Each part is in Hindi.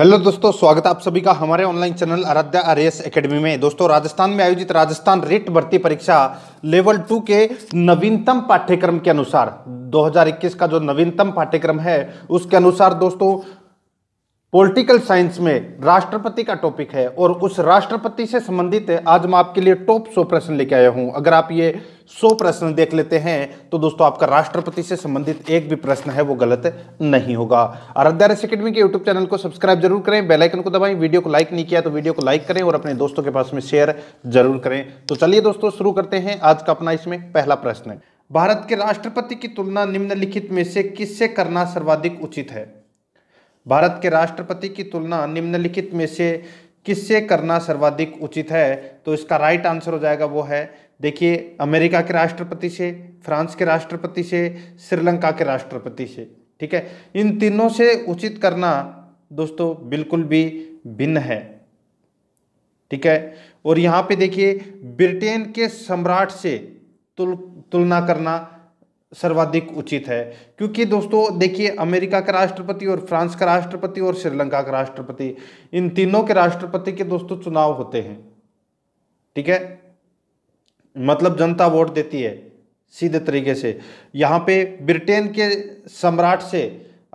हेलो दोस्तों स्वागत है आप सभी का हमारे online channel Aaradhya R S academy में दोस्तों राजस्थान में आयोजित राजस्थान रेट भर्ती परीक्षा लेवल टू के नवीनतम पाठ्यक्रम के अनुसार 2021 का जो नवीनतम पाठ्यक्रम है उसके अनुसार दोस्तों पॉलिटिकल साइंस में राष्ट्रपति का टॉपिक है और उस राष्ट्रपति से संबंधित है आज मैं आपके लिए टॉप सौ प्रश्न लेके आया हूं अगर आप ये सौ प्रश्न देख लेते हैं तो दोस्तों आपका राष्ट्रपति से संबंधित एक भी प्रश्न है वो गलत नहीं होगा आराध्या रस अकेडमी के यूट्यूब चैनल को सब्सक्राइब जरूर करें बेलाइकन को दबाएं वीडियो को लाइक नहीं किया तो वीडियो को लाइक करें और अपने दोस्तों के पास में शेयर जरूर करें तो चलिए दोस्तों शुरू करते हैं आज का अपना इसमें पहला प्रश्न भारत के राष्ट्रपति की तुलना निम्नलिखित में से किससे करना सर्वाधिक उचित है भारत के राष्ट्रपति की तुलना निम्नलिखित में से किससे करना सर्वाधिक उचित है तो इसका राइट आंसर हो जाएगा वो है देखिए अमेरिका के राष्ट्रपति से फ्रांस के राष्ट्रपति से श्रीलंका के राष्ट्रपति से ठीक है इन तीनों से उचित करना दोस्तों बिल्कुल भी भिन्न है ठीक है और यहाँ पे देखिए ब्रिटेन के सम्राट से तुल तुलना करना सर्वाधिक उचित है क्योंकि दोस्तों देखिए अमेरिका का राष्ट्रपति और फ्रांस का राष्ट्रपति और श्रीलंका का राष्ट्रपति इन तीनों के राष्ट्रपति के दोस्तों चुनाव होते हैं ठीक है मतलब जनता वोट देती है सीधे तरीके से यहाँ पे ब्रिटेन के सम्राट से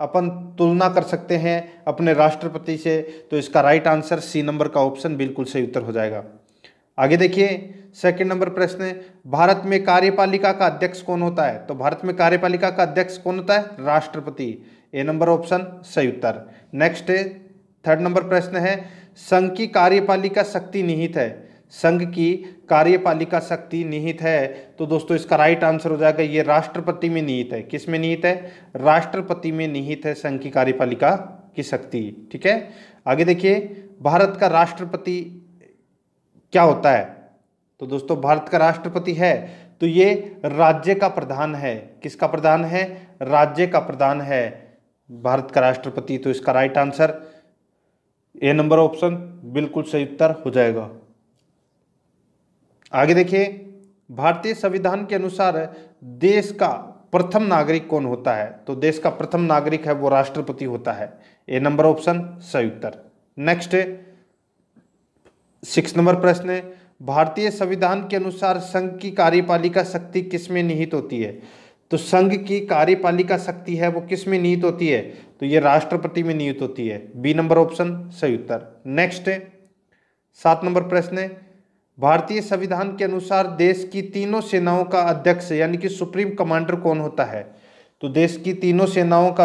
अपन तुलना कर सकते हैं अपने राष्ट्रपति से तो इसका राइट आंसर सी नंबर का ऑप्शन बिल्कुल सही उत्तर हो जाएगा आगे देखिए सेकंड नंबर प्रश्न है भारत में कार्यपालिका का अध्यक्ष कौन होता है तो भारत में कार्यपालिका का अध्यक्ष कौन होता है राष्ट्रपति ए नंबर ऑप्शन सही उत्तर नेक्स्ट थर्ड नंबर प्रश्न है संघ की कार्यपालिका शक्ति निहित है संघ की कार्यपालिका शक्ति निहित है तो दोस्तों इसका राइट आंसर हो जाएगा ये राष्ट्रपति में निहित है किस में निहित है राष्ट्रपति में निहित है संघ की कार्यपालिका की शक्ति ठीक है आगे देखिए भारत का राष्ट्रपति क्या होता है तो दोस्तों भारत का राष्ट्रपति है तो ये राज्य का प्रधान है किसका प्रधान है राज्य का प्रधान है भारत का राष्ट्रपति तो इसका right answer A number option बिल्कुल सही उत्तर हो जाएगा आगे देखिए भारतीय संविधान के अनुसार देश का प्रथम नागरिक कौन होता है तो देश का प्रथम नागरिक है वो राष्ट्रपति होता है ए नंबर ऑप्शन सही उत्तर नेक्स्ट सिक्स नंबर प्रश्न है भारतीय संविधान के अनुसार संघ की कार्यपालिका शक्ति किस में निहित होती है तो संघ की कार्यपालिका शक्ति है वो किस में निहित होती है तो ये राष्ट्रपति में निहित होती है बी नंबर ऑप्शन सही उत्तर नेक्स्ट है सात नंबर प्रश्न है भारतीय संविधान के अनुसार देश की तीनों सेनाओं का अध्यक्ष यानी कि सुप्रीम कमांडर कौन होता है तो देश की तीनों सेनाओं का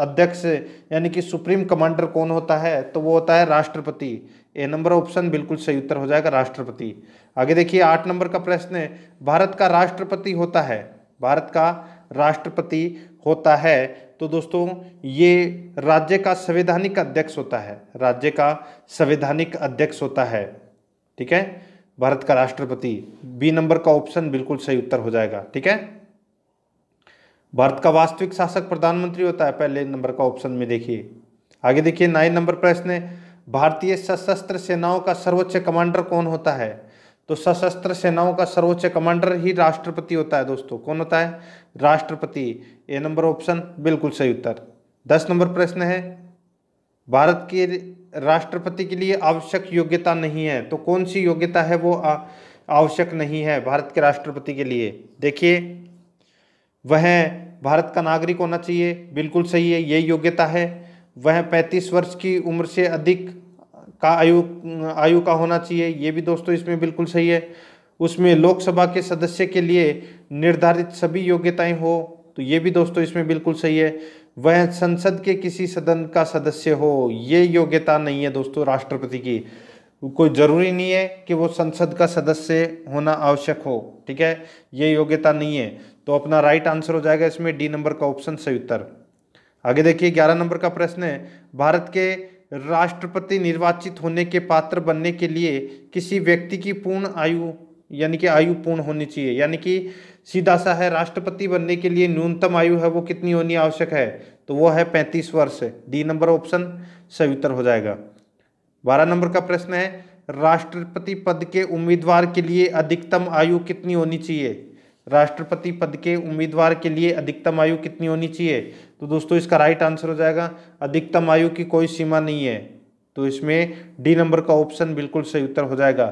अध्यक्ष यानी कि सुप्रीम कमांडर कौन होता है तो वो होता है राष्ट्रपति ए नंबर ऑप्शन बिल्कुल सही उत्तर हो जाएगा राष्ट्रपति आगे देखिए आठ नंबर का प्रश्न है भारत का राष्ट्रपति होता है भारत का राष्ट्रपति होता है तो दोस्तों ये राज्य का संवैधानिक अध्यक्ष होता है राज्य का संवैधानिक अध्यक्ष होता है ठीक है भारत का राष्ट्रपति बी नंबर का ऑप्शन बिल्कुल सही उत्तर हो जाएगा ठीक है भारत का वास्तविक शासक प्रधानमंत्री होता है पहले नंबर का ऑप्शन में देखिए आगे देखिए नाइन नंबर प्रश्न है भारतीय सशस्त्र सेनाओं का सर्वोच्च कमांडर कौन होता है तो सशस्त्र सेनाओं का सर्वोच्च कमांडर ही राष्ट्रपति होता है दोस्तों कौन होता है राष्ट्रपति ए नंबर ऑप्शन बिल्कुल सही उत्तर दस नंबर प्रश्न है भारत के राष्ट्रपति के लिए आवश्यक योग्यता नहीं है तो कौन सी योग्यता है वो आवश्यक नहीं है भारत के राष्ट्रपति के लिए देखिए वह भारत का नागरिक होना चाहिए बिल्कुल सही है ये योग्यता है वह 35 वर्ष की उम्र से अधिक का आयु आयु का होना चाहिए ये भी दोस्तों इसमें बिल्कुल सही है उसमें लोकसभा के सदस्य के लिए निर्धारित सभी योग्यताएं हो तो ये भी दोस्तों इसमें बिल्कुल सही है वह संसद के किसी सदन का सदस्य हो ये योग्यता नहीं है दोस्तों राष्ट्रपति की कोई ज़रूरी नहीं है कि वो संसद का सदस्य होना आवश्यक हो ठीक है ये योग्यता नहीं है तो अपना राइट आंसर हो जाएगा इसमें डी नंबर का ऑप्शन सही उत्तर आगे देखिए ग्यारह नंबर का प्रश्न है भारत के राष्ट्रपति निर्वाचित होने के पात्र बनने के लिए किसी व्यक्ति की पूर्ण आयु यानी कि आयु पूर्ण होनी चाहिए यानी कि सीधा सा है राष्ट्रपति बनने के लिए न्यूनतम आयु है वो कितनी होनी आवश्यक है तो वो है पैंतीस वर्ष डी नंबर ऑप्शन सही उत्तर हो जाएगा बारह नंबर का प्रश्न है राष्ट्रपति पद के उम्मीदवार के लिए अधिकतम आयु कितनी होनी चाहिए राष्ट्रपति पद के उम्मीदवार के लिए अधिकतम आयु कितनी होनी चाहिए तो दोस्तों इसका राइट आंसर हो जाएगा अधिकतम आयु की कोई सीमा नहीं है तो इसमें डी नंबर का ऑप्शन बिल्कुल सही उत्तर हो जाएगा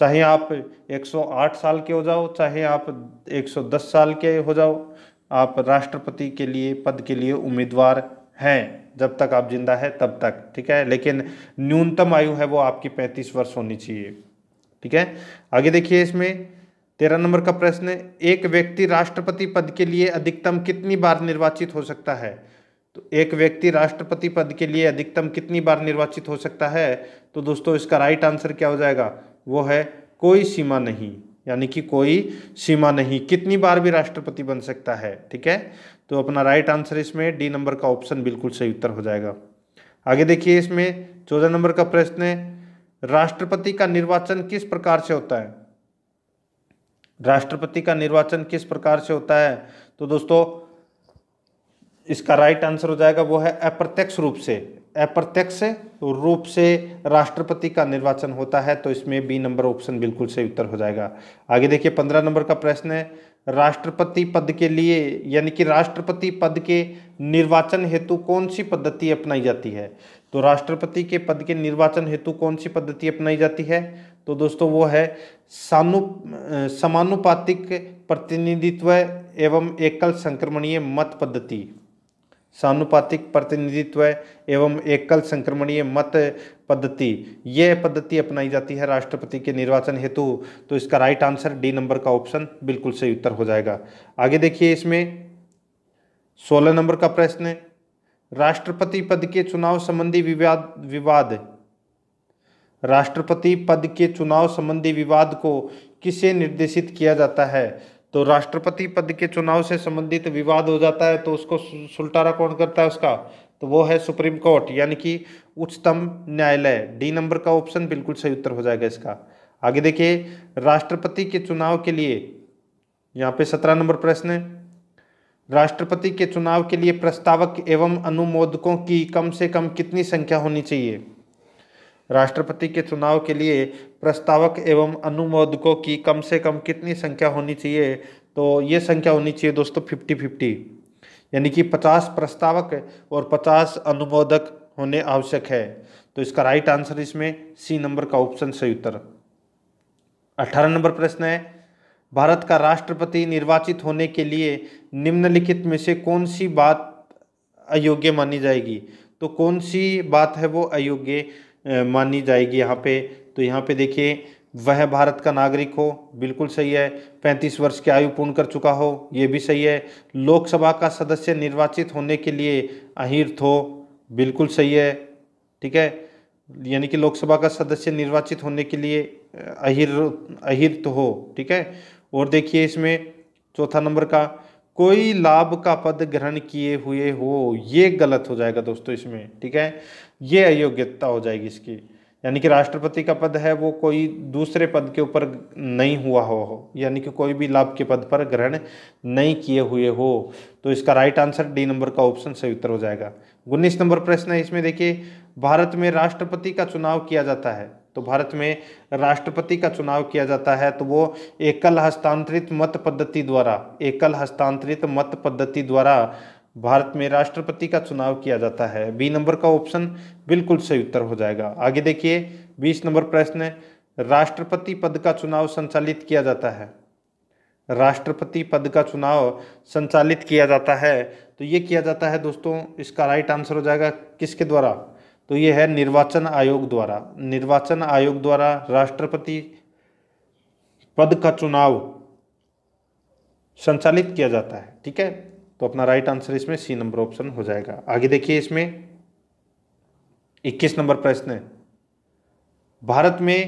चाहे आप 108 साल के हो जाओ चाहे आप 110 साल के हो जाओ आप राष्ट्रपति के लिए पद के लिए उम्मीदवार हैं जब तक आप जिंदा है तब तक ठीक है लेकिन न्यूनतम आयु है वो आपकी 35 वर्ष होनी चाहिए ठीक है आगे देखिए इसमें तेरह नंबर का प्रश्न एक व्यक्ति राष्ट्रपति पद के लिए अधिकतम कितनी बार निर्वाचित हो सकता है तो एक व्यक्ति राष्ट्रपति पद के लिए अधिकतम कितनी बार निर्वाचित हो सकता है तो दोस्तों इसका राइट आंसर क्या हो जाएगा वो है कोई सीमा नहीं यानी कि कोई सीमा नहीं कितनी बार भी राष्ट्रपति बन सकता है ठीक है तो अपना राइट आंसर इसमें डी नंबर का ऑप्शन बिल्कुल सही उत्तर हो जाएगा आगे देखिए इसमें चौदह नंबर का प्रश्न है राष्ट्रपति का निर्वाचन किस प्रकार से होता है राष्ट्रपति का निर्वाचन किस प्रकार से होता है तो दोस्तों इसका राइट आंसर हो जाएगा वो है अप्रत्यक्ष रूप से अप्रत्यक्ष रूप से राष्ट्रपति का निर्वाचन होता है तो इसमें बी नंबर ऑप्शन बिल्कुल सही उत्तर हो जाएगा आगे देखिए पंद्रह नंबर का प्रश्न है राष्ट्रपति पद के लिए यानी कि राष्ट्रपति पद के निर्वाचन हेतु कौन सी पद्धति अपनाई जाती है तो राष्ट्रपति के पद के निर्वाचन हेतु कौन सी पद्धति अपनाई जाती है तो दोस्तों वो है सानु समानुपातिक प्रतिनिधित्व एवं एकल संक्रमणीय मत पद्धति सानुपातिक प्रतिनिधित्व एवं एकल संक्रमणीय मत पद्धति यह पद्धति अपनाई जाती है राष्ट्रपति के निर्वाचन हेतु तो इसका राइट आंसर डी नंबर का ऑप्शन बिल्कुल सही उत्तर हो जाएगा आगे देखिए इसमें सोलह नंबर का प्रश्न राष्ट्रपति पद के चुनाव संबंधी विवाद विवाद राष्ट्रपति पद के चुनाव संबंधी विवाद को किसे निर्देशित किया जाता है तो राष्ट्रपति पद के चुनाव से संबंधित विवाद हो जाता है तो उसको सुलटारा कौन करता है उसका तो वो है सुप्रीम कोर्ट यानी कि उच्चतम न्यायालय डी नंबर का ऑप्शन बिल्कुल सही उत्तर हो जाएगा इसका आगे देखिए राष्ट्रपति के चुनाव के लिए यहाँ पे सत्रह नंबर प्रश्न है राष्ट्रपति के चुनाव के लिए प्रस्तावक एवं अनुमोदकों की कम से कम कितनी संख्या होनी चाहिए राष्ट्रपति के चुनाव के लिए प्रस्तावक एवं अनुमोदकों की कम से कम कितनी संख्या होनी चाहिए तो ये संख्या होनी चाहिए दोस्तों फिफ्टी फिफ्टी यानी कि पचास प्रस्तावक और पचास अनुमोदक होने आवश्यक है तो इसका राइट आंसर इसमें सी नंबर का ऑप्शन सही उत्तर अठारह नंबर प्रश्न है भारत का राष्ट्रपति निर्वाचित होने के लिए निम्नलिखित में से कौन सी बात अयोग्य मानी जाएगी तो कौन सी बात है वो अयोग्य मानी जाएगी यहाँ पे तो यहाँ पे देखिए वह भारत का नागरिक हो बिल्कुल सही है पैंतीस वर्ष की आयु पूर्ण कर चुका हो ये भी सही है लोकसभा का सदस्य निर्वाचित होने के लिए अहिर्थ हो बिल्कुल सही है ठीक है यानी कि लोकसभा का सदस्य निर्वाचित होने के लिए अहिर अहिर्त तो हो ठीक है और देखिए इसमें चौथा नंबर का कोई लाभ का पद ग्रहण किए हुए हो ये गलत हो जाएगा दोस्तों इसमें ठीक है ये अयोग्यता हो जाएगी इसकी यानी कि राष्ट्रपति का पद है वो कोई दूसरे पद के ऊपर नहीं हुआ हो, हो। यानी कि कोई भी लाभ के पद पर ग्रहण नहीं किए हुए हो तो इसका राइट आंसर डी नंबर का ऑप्शन सही उत्तर हो जाएगा उन्नीस नंबर प्रश्न है इसमें देखिए भारत में राष्ट्रपति का चुनाव किया जाता है तो भारत में राष्ट्रपति का चुनाव किया जाता है तो वो एकल हस्तांतरित मत पद्धति द्वारा एकल हस्तांतरित मत पद्धति द्वारा भारत में राष्ट्रपति का चुनाव किया जाता है बी नंबर का ऑप्शन बिल्कुल सही उत्तर हो जाएगा आगे देखिए बीस नंबर प्रश्न राष्ट्रपति पद का चुनाव संचालित किया जाता है राष्ट्रपति पद का चुनाव संचालित किया जाता है तो ये किया जाता है दोस्तों इसका राइट आंसर हो जाएगा किसके द्वारा तो ये है निर्वाचन आयोग द्वारा निर्वाचन आयोग द्वारा राष्ट्रपति पद का चुनाव संचालित किया जाता है ठीक है तो अपना राइट आंसर इसमें सी नंबर ऑप्शन हो जाएगा आगे देखिए इसमें 21 नंबर प्रश्न है भारत में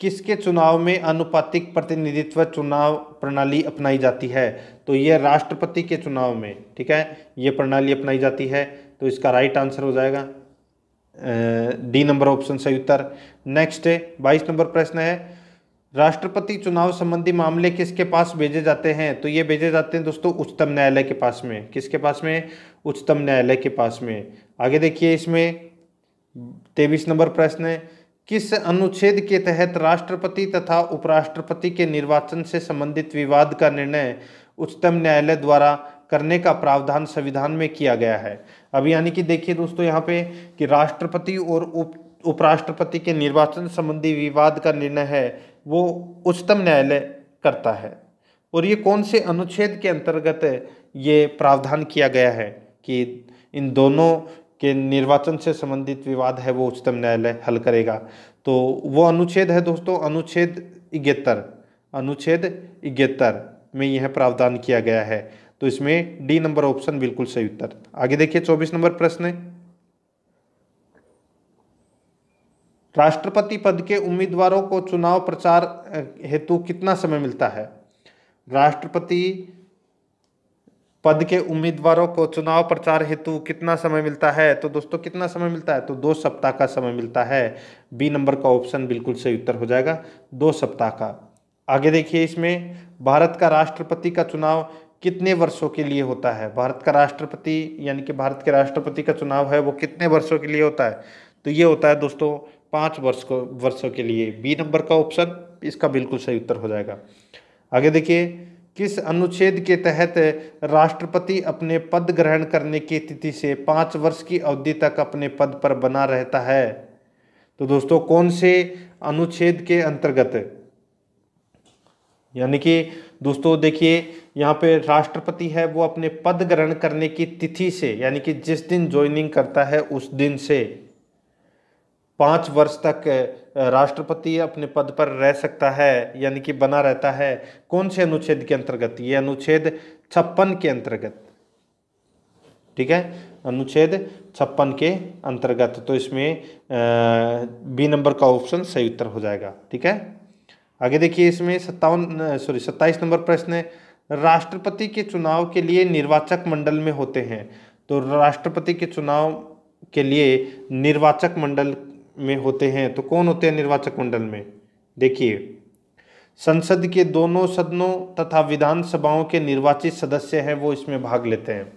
किसके चुनाव में अनुपातिक प्रतिनिधित्व चुनाव प्रणाली अपनाई जाती है तो यह राष्ट्रपति के चुनाव में ठीक है यह प्रणाली अपनाई जाती है तो इसका राइट आंसर हो जाएगा डी नंबर ऑप्शन सही उत्तर नेक्स्ट बाईस नंबर प्रश्न है राष्ट्रपति चुनाव संबंधी मामले किसके पास भेजे जाते हैं तो ये भेजे जाते हैं दोस्तों उच्चतम न्यायालय के पास में किसके पास में उच्चतम न्यायालय के पास में आगे देखिए इसमें तेईस नंबर प्रश्न है किस अनुच्छेद के तहत राष्ट्रपति तथा उपराष्ट्रपति के निर्वाचन से संबंधित विवाद का निर्णय उच्चतम न्यायालय द्वारा करने का प्रावधान संविधान में किया गया है अब यानी कि देखिए दोस्तों यहाँ पे कि राष्ट्रपति और उप उपराष्ट्रपति के निर्वाचन संबंधी विवाद का निर्णय है वो उच्चतम न्यायालय करता है और ये कौन से अनुच्छेद के अंतर्गत ये प्रावधान किया गया है कि इन दोनों के निर्वाचन से संबंधित विवाद है वो उच्चतम न्यायालय हल करेगा तो वो अनुच्छेद है दोस्तों अनुच्छेद इकहत्तर अनुच्छेद इकहत्तर में यह प्रावधान किया गया है तो इसमें डी नंबर ऑप्शन बिल्कुल सही उत्तर आगे देखिए चौबीस नंबर प्रश्न राष्ट्रपति पद के उम्मीदवारों को चुनाव प्रचार हेतु कितना समय मिलता है राष्ट्रपति पद के उम्मीदवारों को चुनाव प्रचार हेतु कितना समय मिलता है तो दोस्तों कितना समय मिलता है तो दो सप्ताह का समय मिलता है बी नंबर का ऑप्शन बिल्कुल सही उत्तर हो जाएगा दो सप्ताह का आगे देखिए इसमें भारत का राष्ट्रपति का चुनाव कितने वर्षों के लिए होता है भारत का राष्ट्रपति यानी कि भारत के राष्ट्रपति का चुनाव है वो कितने वर्षों के लिए होता है तो ये होता है दोस्तों पाँच वर्ष को वर्षों के लिए बी नंबर का ऑप्शन इसका बिल्कुल सही उत्तर हो जाएगा आगे देखिए किस अनुच्छेद के तहत राष्ट्रपति अपने पद ग्रहण करने की तिथि से पाँच वर्ष की अवधि तक अपने पद पर बना रहता है तो दोस्तों कौन से अनुच्छेद के अंतर्गत यानी कि दोस्तों देखिए यहाँ पे राष्ट्रपति है वो अपने पद ग्रहण करने की तिथि से यानी कि जिस दिन ज्वाइनिंग करता है उस दिन से पाँच वर्ष तक राष्ट्रपति अपने पद पर रह सकता है यानी कि बना रहता है कौन से अनुच्छेद के अंतर्गत ये अनुच्छेद छप्पन के अंतर्गत ठीक है अनुच्छेद छप्पन के अंतर्गत तो इसमें बी नंबर का ऑप्शन सही उत्तर हो जाएगा ठीक है आगे देखिए इसमें सत्तावन सॉरी सत्ताईस नंबर प्रश्न है राष्ट्रपति के चुनाव के लिए निर्वाचक मंडल में होते हैं तो राष्ट्रपति के चुनाव के लिए निर्वाचक मंडल में होते हैं तो कौन होते हैं निर्वाचक मंडल में देखिए संसद के दोनों सदनों तथा विधानसभाओं के निर्वाचित सदस्य हैं वो इसमें भाग लेते हैं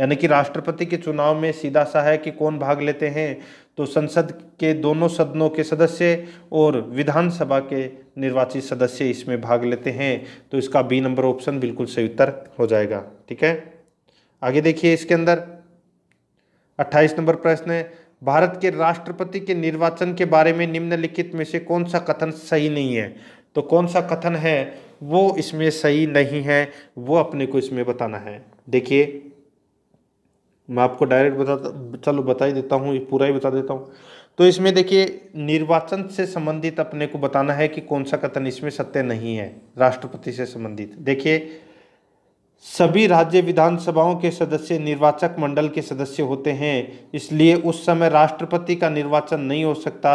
यानी कि राष्ट्रपति के चुनाव में सीधा सा है कि कौन भाग लेते हैं तो संसद के दोनों सदनों के सदस्य और विधानसभा के निर्वाचित सदस्य इसमें भाग लेते हैं तो इसका बी नंबर ऑप्शन बिल्कुल सही उत्तर हो जाएगा ठीक है आगे देखिए इसके अंदर अट्ठाईस नंबर प्रश्न है भारत के राष्ट्रपति के निर्वाचन के बारे में निम्नलिखित में से कौन सा कथन सही नहीं है तो कौन सा कथन है वो इसमें सही नहीं है वो अपने को इसमें बताना है देखिए मैं आपको डायरेक्ट बता चलो बता ही देता हूँ पूरा ही बता देता हूँ तो इसमें देखिए निर्वाचन से संबंधित अपने को बताना है कि कौन सा कथन इसमें सत्य नहीं है राष्ट्रपति से संबंधित देखिए सभी राज्य विधानसभाओं के सदस्य निर्वाचक मंडल के सदस्य होते हैं इसलिए उस समय राष्ट्रपति का निर्वाचन नहीं हो सकता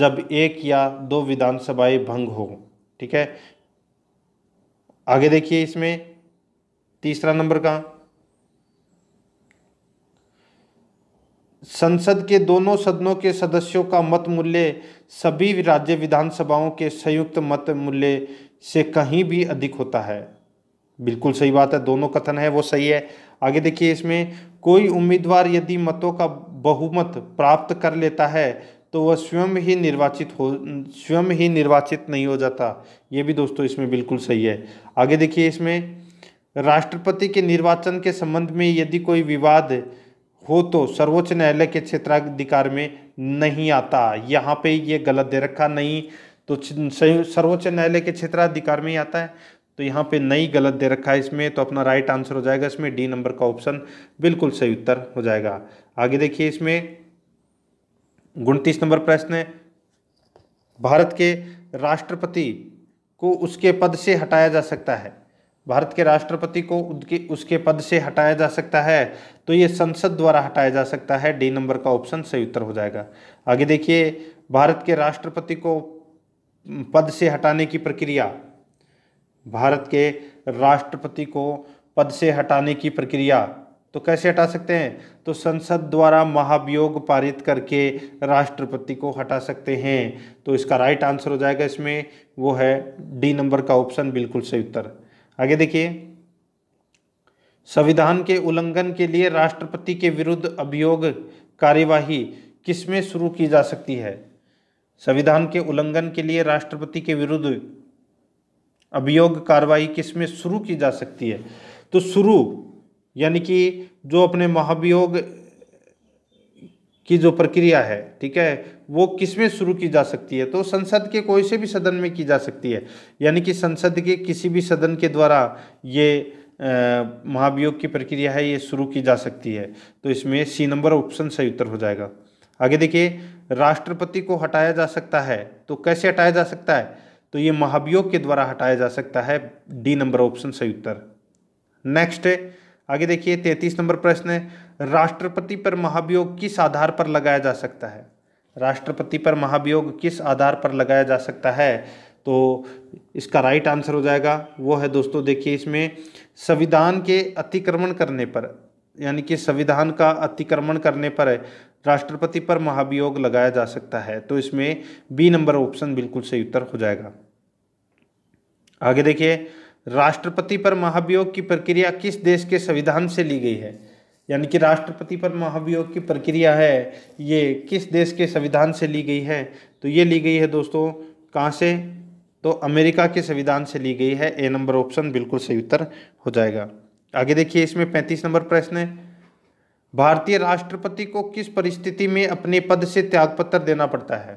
जब एक या दो विधानसभाएं भंग हो ठीक है आगे देखिए इसमें तीसरा नंबर का संसद के दोनों सदनों के सदस्यों का मत मूल्य सभी राज्य विधानसभाओं के संयुक्त मत मूल्य से कहीं भी अधिक होता है बिल्कुल सही बात है दोनों कथन है वो सही है आगे देखिए इसमें कोई उम्मीदवार यदि मतों का बहुमत प्राप्त कर लेता है तो वह स्वयं ही निर्वाचित हो स्वयं ही निर्वाचित नहीं हो जाता ये भी दोस्तों इसमें बिल्कुल सही है आगे देखिए इसमें राष्ट्रपति के निर्वाचन के संबंध में यदि कोई विवाद हो तो सर्वोच्च न्यायालय के क्षेत्राधिकार में नहीं आता यहाँ पे ये गलत दे रखा नहीं तो सर्वोच्च न्यायालय के क्षेत्राधिकार में ही आता है तो यहाँ पे नई गलत दे रखा है इसमें तो अपना राइट आंसर हो जाएगा इसमें डी नंबर का ऑप्शन बिल्कुल सही उत्तर हो जाएगा आगे देखिए इसमें उनतीस नंबर प्रश्न है भारत के राष्ट्रपति को उसके पद से हटाया जा सकता है भारत के राष्ट्रपति को उनके उसके पद से हटाया जा सकता है तो ये संसद द्वारा हटाया जा सकता है डी नंबर का ऑप्शन सही उत्तर हो जाएगा आगे देखिए भारत के राष्ट्रपति को पद से हटाने की प्रक्रिया भारत के राष्ट्रपति को पद से हटाने की प्रक्रिया तो कैसे हटा सकते हैं तो संसद द्वारा महाभियोग पारित करके राष्ट्रपति को हटा सकते हैं तो इसका राइट आंसर हो जाएगा इसमें वो है डी नंबर का ऑप्शन बिल्कुल सही उत्तर आगे देखिए संविधान के उल्लंघन के लिए राष्ट्रपति के विरुद्ध अभियोग कार्यवाही किसमें शुरू की जा सकती है संविधान के उल्लंघन के लिए राष्ट्रपति के विरुद्ध अभियोग कार्रवाई किस में शुरू की जा सकती है तो शुरू यानी कि जो अपने महाभियोग की जो प्रक्रिया है ठीक है वो किस में शुरू की जा सकती है तो संसद के कोई से भी सदन में की जा सकती है यानी कि संसद के किसी भी सदन के द्वारा ये महाभियोग की प्रक्रिया है ये शुरू की जा सकती है तो इसमें सी नंबर ऑप्शन सही उत्तर हो जाएगा आगे देखिए राष्ट्रपति को हटाया जा सकता है तो कैसे हटाया जा सकता है तो ये महाभियोग के द्वारा हटाया जा सकता है डी नंबर ऑप्शन सही उत्तर नेक्स्ट है आगे देखिए तैतीस नंबर प्रश्न है राष्ट्रपति पर महाभियोग किस आधार पर लगाया जा सकता है राष्ट्रपति पर महाभियोग किस आधार पर लगाया जा सकता है तो इसका राइट आंसर हो जाएगा वो है दोस्तों देखिए इसमें संविधान के अतिक्रमण करने पर यानी कि संविधान का अतिक्रमण करने पर राष्ट्रपति पर महाभियोग लगाया जा सकता है तो इसमें बी नंबर ऑप्शन बिल्कुल सही उत्तर हो जाएगा आगे देखिए राष्ट्रपति पर महाभियोग की प्रक्रिया किस देश के संविधान से ली गई है यानी कि राष्ट्रपति पर महाभियोग की प्रक्रिया है ये किस देश के संविधान से ली गई है तो ये ली गई है दोस्तों कहाँ से तो अमेरिका के संविधान से ली गई है ए नंबर ऑप्शन बिल्कुल सही उत्तर हो जाएगा आगे देखिए इसमें पैंतीस नंबर प्रश्न है भारतीय राष्ट्रपति को किस परिस्थिति में अपने पद से त्यागपत्र देना पड़ता है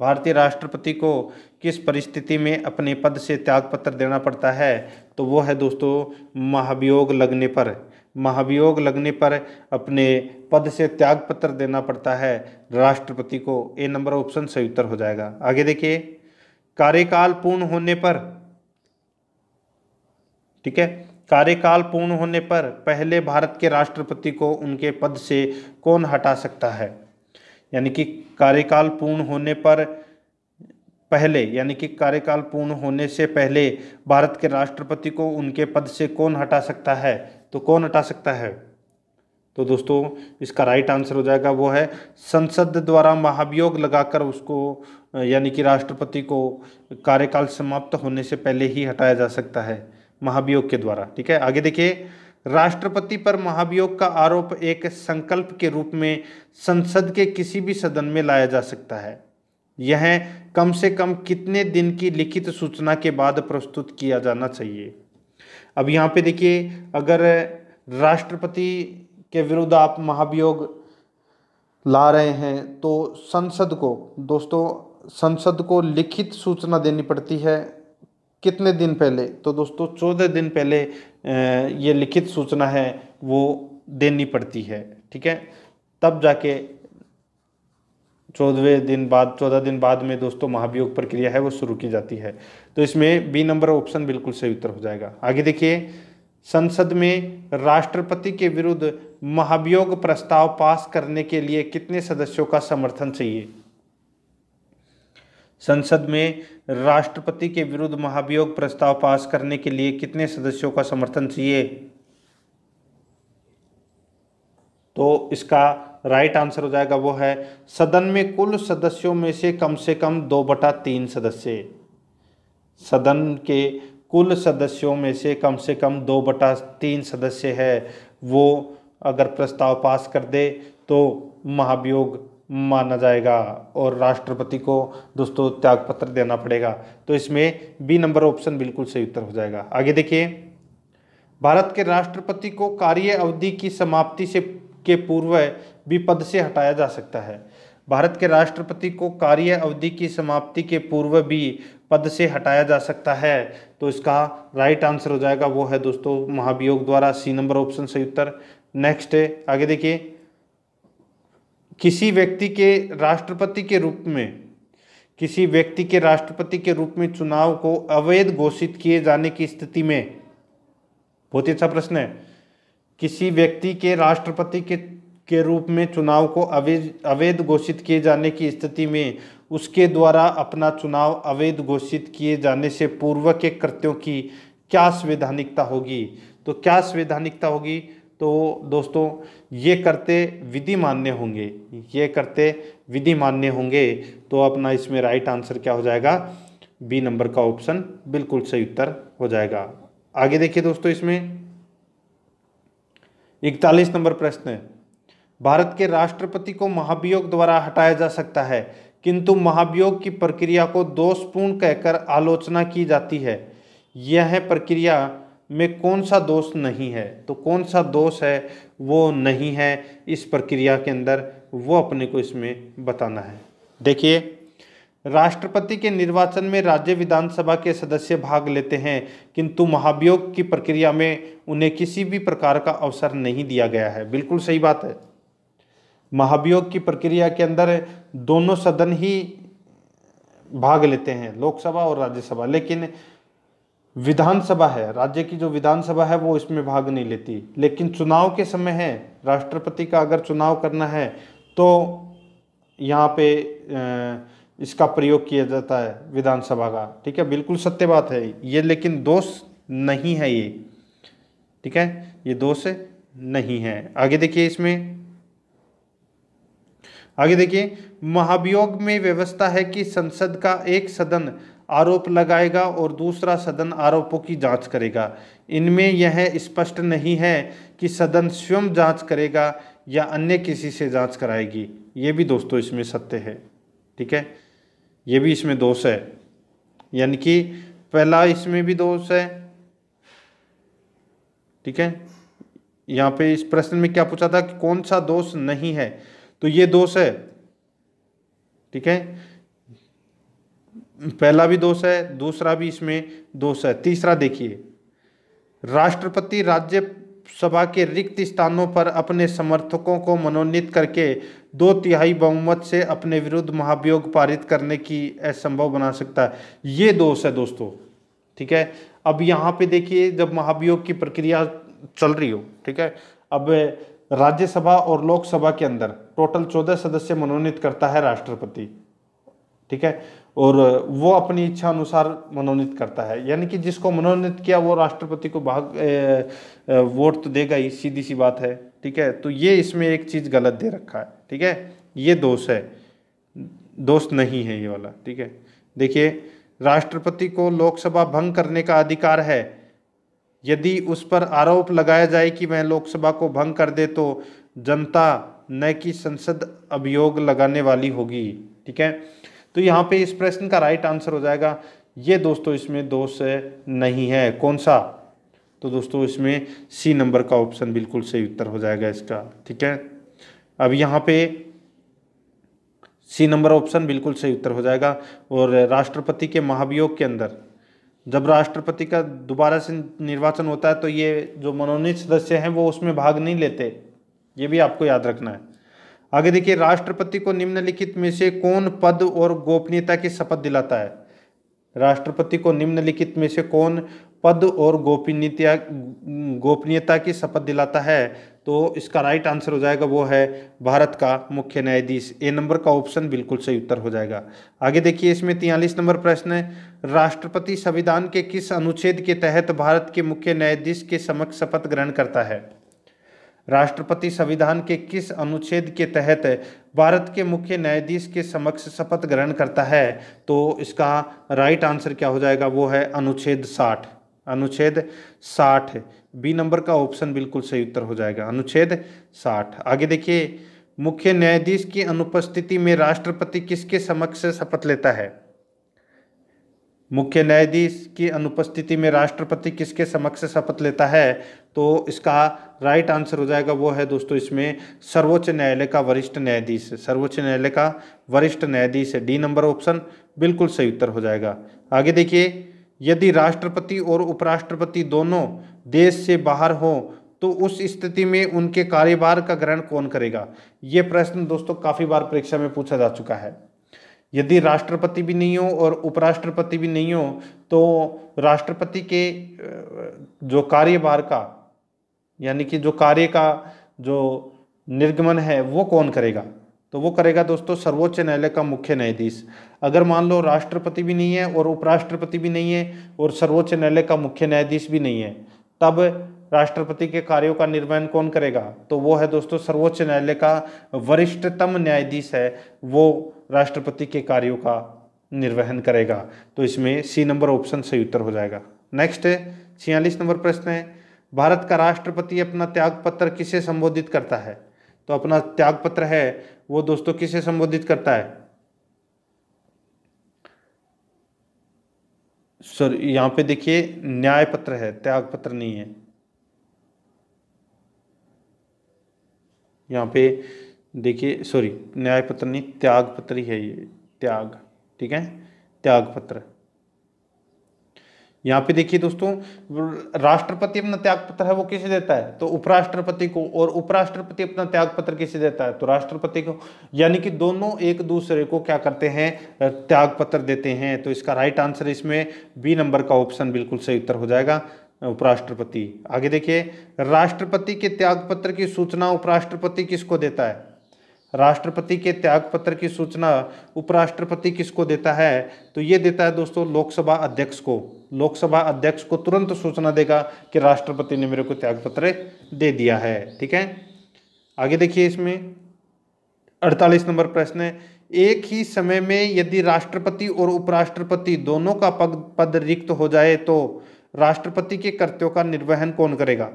भारतीय राष्ट्रपति को किस परिस्थिति में अपने पद से त्यागपत्र देना पड़ता है तो वो है दोस्तों महाभियोग लगने पर महाभियोग लगने पर अपने पद से त्यागपत्र देना पड़ता है राष्ट्रपति को ए नंबर ऑप्शन सही उत्तर हो जाएगा आगे देखिए कार्यकाल पूर्ण होने पर ठीक है कार्यकाल पूर्ण होने पर पहले भारत के राष्ट्रपति को उनके पद से कौन हटा सकता है यानी कि कार्यकाल पूर्ण होने पर पहले यानी कि कार्यकाल पूर्ण होने से पहले भारत के राष्ट्रपति को उनके पद से कौन हटा सकता है तो कौन हटा सकता है तो दोस्तों इसका राइट आंसर हो जाएगा वो है संसद द्वारा महाभियोग लगाकर उसको यानी कि राष्ट्रपति को कार्यकाल समाप्त होने से पहले ही हटाया जा सकता है महाभियोग के द्वारा ठीक है आगे देखिए राष्ट्रपति पर महाभियोग का आरोप एक संकल्प के रूप में संसद के किसी भी सदन में लाया जा सकता है यह कम से कम कितने दिन की लिखित सूचना के बाद प्रस्तुत किया जाना चाहिए अब यहाँ पे देखिए अगर राष्ट्रपति के विरुद्ध आप महाभियोग ला रहे हैं तो संसद को दोस्तों संसद को लिखित सूचना देनी पड़ती है कितने दिन पहले तो दोस्तों चौदह दिन पहले ये लिखित सूचना है वो देनी पड़ती है ठीक है तब जाके चौदहवें दिन बाद चौदह दिन बाद में दोस्तों महाभियोग प्रक्रिया है वो शुरू की जाती है तो इसमें बी नंबर ऑप्शन बिल्कुल सही उत्तर हो जाएगा आगे देखिए संसद में राष्ट्रपति के विरुद्ध महाभियोग प्रस्ताव पास करने के लिए कितने सदस्यों का समर्थन चाहिए संसद में राष्ट्रपति के विरुद्ध महाभियोग प्रस्ताव पास करने के लिए कितने सदस्यों का समर्थन चाहिए तो इसका राइट आंसर हो जाएगा वो है सदन में कुल सदस्यों में से कम से कम दो बटा तीन सदस्य सदन के कुल सदस्यों में से कम से कम दो बटा तीन सदस्य है वो अगर प्रस्ताव पास कर दे तो महाभियोग माना जाएगा और राष्ट्रपति को दोस्तों त्यागपत्र देना पड़ेगा तो इसमें बी नंबर ऑप्शन बिल्कुल सही उत्तर हो जाएगा आगे देखिए भारत के राष्ट्रपति को कार्य अवधि की समाप्ति से के पूर्व भी पद से हटाया जा सकता है भारत के राष्ट्रपति को कार्य अवधि की समाप्ति के पूर्व भी पद से हटाया जा सकता है तो इसका राइट आंसर हो जाएगा वो है दोस्तों महाभियोग द्वारा सी नंबर ऑप्शन सही उत्तर नेक्स्ट आगे देखिए किसी व्यक्ति के राष्ट्रपति के रूप में किसी व्यक्ति के राष्ट्रपति के रूप में चुनाव को अवैध घोषित किए जाने की स्थिति में बहुत ही अच्छा प्रश्न है किसी व्यक्ति के राष्ट्रपति के के रूप में चुनाव को अवैध अवैध घोषित किए जाने की स्थिति में उसके द्वारा अपना चुनाव अवैध घोषित किए जाने से पूर्व के कृत्यों की क्या संवैधानिकता होगी तो क्या संवैधानिकता होगी तो दोस्तों ये करते विधि मान्य होंगे ये करते विधि मान्य होंगे तो अपना इसमें राइट आंसर क्या हो जाएगा बी नंबर का ऑप्शन बिल्कुल सही उत्तर हो जाएगा आगे देखिए दोस्तों इसमें इकतालीस नंबर प्रश्न है भारत के राष्ट्रपति को महाभियोग द्वारा हटाया जा सकता है किंतु महाभियोग की प्रक्रिया को दोषपूर्ण कहकर आलोचना की जाती है यह प्रक्रिया में कौन सा दोष नहीं है तो कौन सा दोष है वो नहीं है इस प्रक्रिया के अंदर वो अपने को इसमें बताना है देखिए राष्ट्रपति के निर्वाचन में राज्य विधानसभा के सदस्य भाग लेते हैं किंतु महाभियोग की प्रक्रिया में उन्हें किसी भी प्रकार का अवसर नहीं दिया गया है बिल्कुल सही बात है महाभियोग की प्रक्रिया के अंदर दोनों सदन ही भाग लेते हैं लोकसभा और राज्यसभा लेकिन विधानसभा है राज्य की जो विधानसभा है वो इसमें भाग नहीं लेती लेकिन चुनाव के समय है राष्ट्रपति का अगर चुनाव करना है तो यहाँ पे इसका प्रयोग किया जाता है विधानसभा का ठीक है बिल्कुल सत्य बात है ये लेकिन दोष नहीं है ये ठीक है ये दोष नहीं है आगे देखिए इसमें आगे देखिए महाभियोग में व्यवस्था है कि संसद का एक सदन आरोप लगाएगा और दूसरा सदन आरोपों की जांच करेगा इनमें यह स्पष्ट नहीं है कि सदन स्वयं जांच करेगा या अन्य किसी से जांच कराएगी ये भी दोस्तों इसमें सत्य है ठीक है ये भी इसमें दोष है यानी कि पहला इसमें भी दोष है ठीक है यहाँ पे इस प्रश्न में क्या पूछा था कि कौन सा दोष नहीं है तो ये दोष है ठीक है पहला भी दोष है दूसरा भी इसमें दोष है तीसरा देखिए राष्ट्रपति राज्य सभा के रिक्त स्थानों पर अपने समर्थकों को मनोनीत करके दो तिहाई बहुमत से अपने विरुद्ध महाभियोग पारित करने की असंभव बना सकता है ये दोष है दोस्तों ठीक है अब यहाँ पे देखिए जब महाभियोग की प्रक्रिया चल रही हो ठीक है अब राज्यसभा और लोकसभा के अंदर टोटल चौदह सदस्य मनोनीत करता है राष्ट्रपति ठीक है और वो अपनी इच्छा अनुसार मनोनीत करता है यानी कि जिसको मनोनीत किया वो राष्ट्रपति को भाग वोट तो देगा ही सीधी सी बात है ठीक है तो ये इसमें एक चीज़ गलत दे रखा है ठीक है ये दोष है दोष नहीं है ये वाला ठीक है देखिए राष्ट्रपति को लोकसभा भंग करने का अधिकार है यदि उस पर आरोप लगाया जाए कि मैं लोकसभा को भंग कर दे तो जनता न कि संसद अभियोग लगाने वाली होगी ठीक है तो यहाँ पे इस प्रश्न का राइट आंसर हो जाएगा ये दोस्तों इसमें दोष नहीं है कौन सा तो दोस्तों इसमें सी नंबर का ऑप्शन बिल्कुल सही उत्तर हो जाएगा इसका ठीक है अब यहाँ पे सी नंबर ऑप्शन बिल्कुल सही उत्तर हो जाएगा और राष्ट्रपति के महाभियोग के अंदर जब राष्ट्रपति का दोबारा से निर्वाचन होता है तो ये जो मनोनीत सदस्य हैं वो उसमें भाग नहीं लेते ये भी आपको याद रखना है आगे देखिए राष्ट्रपति को निम्नलिखित में से कौन पद और गोपनीयता की शपथ दिलाता है राष्ट्रपति को निम्नलिखित में से कौन पद और गोपनीयता गोपनीयता की शपथ दिलाता है तो इसका राइट आंसर हो जाएगा वो है भारत का मुख्य न्यायाधीश ए नंबर का ऑप्शन बिल्कुल सही उत्तर हो जाएगा आगे देखिए इसमें तियालीस नंबर प्रश्न है राष्ट्रपति संविधान के किस अनुच्छेद के तहत भारत के मुख्य न्यायाधीश के समक्ष शपथ ग्रहण करता है राष्ट्रपति संविधान के किस अनुच्छेद के तहत भारत के मुख्य न्यायाधीश के समक्ष शपथ ग्रहण करता है तो इसका राइट आंसर क्या हो जाएगा वो है अनुच्छेद साठ अनुच्छेद साठ बी नंबर का ऑप्शन बिल्कुल सही उत्तर हो जाएगा अनुच्छेद साठ आगे देखिए मुख्य न्यायाधीश की अनुपस्थिति में राष्ट्रपति किसके समक्ष शपथ लेता है मुख्य न्यायाधीश की अनुपस्थिति में राष्ट्रपति किसके समक्ष शपथ लेता है तो इसका राइट आंसर हो जाएगा वो है दोस्तों इसमें सर्वोच्च न्यायालय का वरिष्ठ न्यायाधीश सर्वोच्च न्यायालय का वरिष्ठ न्यायाधीश है डी नंबर ऑप्शन बिल्कुल सही उत्तर हो जाएगा आगे देखिए यदि राष्ट्रपति और उपराष्ट्रपति दोनों देश से बाहर हों तो उस स्थिति में उनके कार्यभार का ग्रहण कौन करेगा ये प्रश्न दोस्तों काफ़ी बार परीक्षा में पूछा जा चुका है यदि राष्ट्रपति भी नहीं हो और उपराष्ट्रपति भी नहीं हो तो राष्ट्रपति के जो कार्यभार का यानी कि जो कार्य का जो निर्गमन है वो कौन करेगा तो वो करेगा दोस्तों सर्वोच्च न्यायालय का मुख्य न्यायाधीश अगर मान लो राष्ट्रपति भी नहीं है और उपराष्ट्रपति भी नहीं है और सर्वोच्च न्यायालय का मुख्य न्यायाधीश भी नहीं है तब राष्ट्रपति के कार्यों का निर्माण कौन करेगा तो वो है दोस्तों सर्वोच्च न्यायालय का वरिष्ठतम न्यायाधीश है वो राष्ट्रपति के कार्यों का निर्वहन करेगा तो इसमें सी नंबर ऑप्शन सही उत्तर हो जाएगा नेक्स्ट है छियालीस नंबर प्रश्न है भारत का राष्ट्रपति अपना त्यागपत्र किसे संबोधित करता है तो अपना त्यागपत्र है वो दोस्तों किसे संबोधित करता है सर यहां पे देखिए न्याय पत्र है त्यागपत्र नहीं है यहां पे देखिए सॉरी न्याय पत्र नहीं त्याग पत्र ही है ये त्याग ठीक है त्याग पत्र यहाँ पे देखिए दोस्तों राष्ट्रपति अपना त्याग पत्र है वो किसे देता है तो उपराष्ट्रपति को और उपराष्ट्रपति अपना त्याग पत्र किसे देता है तो राष्ट्रपति को यानी कि दोनों एक दूसरे को क्या करते हैं त्याग पत्र देते हैं तो इसका राइट आंसर इसमें बी नंबर का ऑप्शन बिल्कुल सही उत्तर हो जाएगा उपराष्ट्रपति आगे देखिए राष्ट्रपति के त्याग पत्र की सूचना उपराष्ट्रपति किसको देता है राष्ट्रपति के त्याग पत्र की सूचना उपराष्ट्रपति किसको देता है तो ये देता है दोस्तों लोकसभा अध्यक्ष को लोकसभा अध्यक्ष को तुरंत सूचना देगा कि राष्ट्रपति ने मेरे को त्यागपत्र दे दिया है ठीक है आगे देखिए इसमें अड़तालीस नंबर प्रश्न है एक ही समय में यदि राष्ट्रपति और उपराष्ट्रपति दोनों का पद पद रिक्त हो जाए तो राष्ट्रपति के कर्तव्यों का निर्वहन कौन करेगा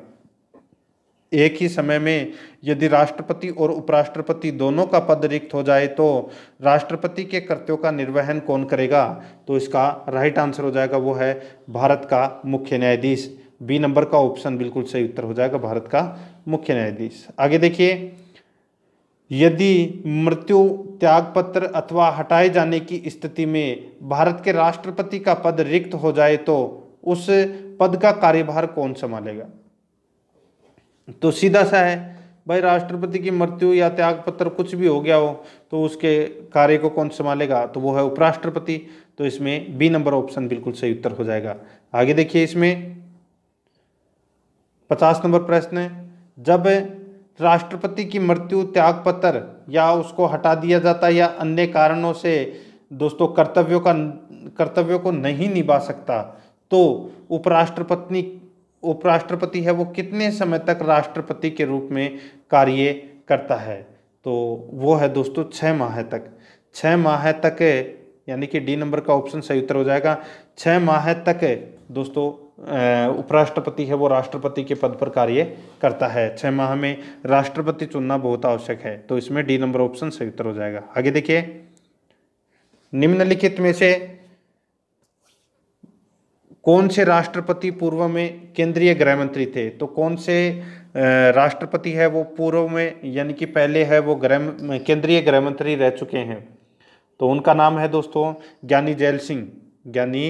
एक ही समय में यदि राष्ट्रपति और उपराष्ट्रपति दोनों का पद रिक्त हो जाए तो राष्ट्रपति के कर्तव्यों का निर्वहन कौन करेगा तो इसका राइट आंसर हो जाएगा वो है भारत का मुख्य न्यायाधीश बी नंबर का ऑप्शन बिल्कुल सही उत्तर हो जाएगा भारत का मुख्य न्यायाधीश आगे देखिए यदि मृत्यु त्यागपत्र अथवा हटाए जाने की स्थिति में भारत के राष्ट्रपति का पद रिक्त हो जाए तो उस पद का कार्यभार कौन संभालेगा तो सीधा सा है भाई राष्ट्रपति की मृत्यु या त्याग पत्र कुछ भी हो गया हो तो उसके कार्य को कौन संभालेगा तो वो है उपराष्ट्रपति तो इसमें बी नंबर ऑप्शन बिल्कुल सही उत्तर हो जाएगा आगे देखिए इसमें पचास नंबर प्रश्न है जब राष्ट्रपति की मृत्यु त्याग पत्र या उसको हटा दिया जाता या अन्य कारणों से दोस्तों कर्तव्यों का कर्तव्यों को नहीं निभा सकता तो उपराष्ट्रपति उपराष्ट्रपति है वो कितने समय तक राष्ट्रपति के रूप में कार्य करता है तो वो है दोस्तों छः माह तक छः माह तक यानी कि डी नंबर का ऑप्शन सही उत्तर हो जाएगा छः माह तक दोस्तों उपराष्ट्रपति है वो राष्ट्रपति के पद पर कार्य करता है छः माह में राष्ट्रपति चुनना बहुत आवश्यक है तो इसमें डी नंबर ऑप्शन सही उत्तर हो जाएगा आगे देखिए निम्नलिखित में से कौन से राष्ट्रपति पूर्व में केंद्रीय गृह मंत्री थे तो कौन से राष्ट्रपति है वो पूर्व में यानी कि पहले है वो गृह केंद्रीय गृह मंत्री रह चुके हैं तो उनका नाम है दोस्तों ज्ञानी जैल सिंह ज्ञानी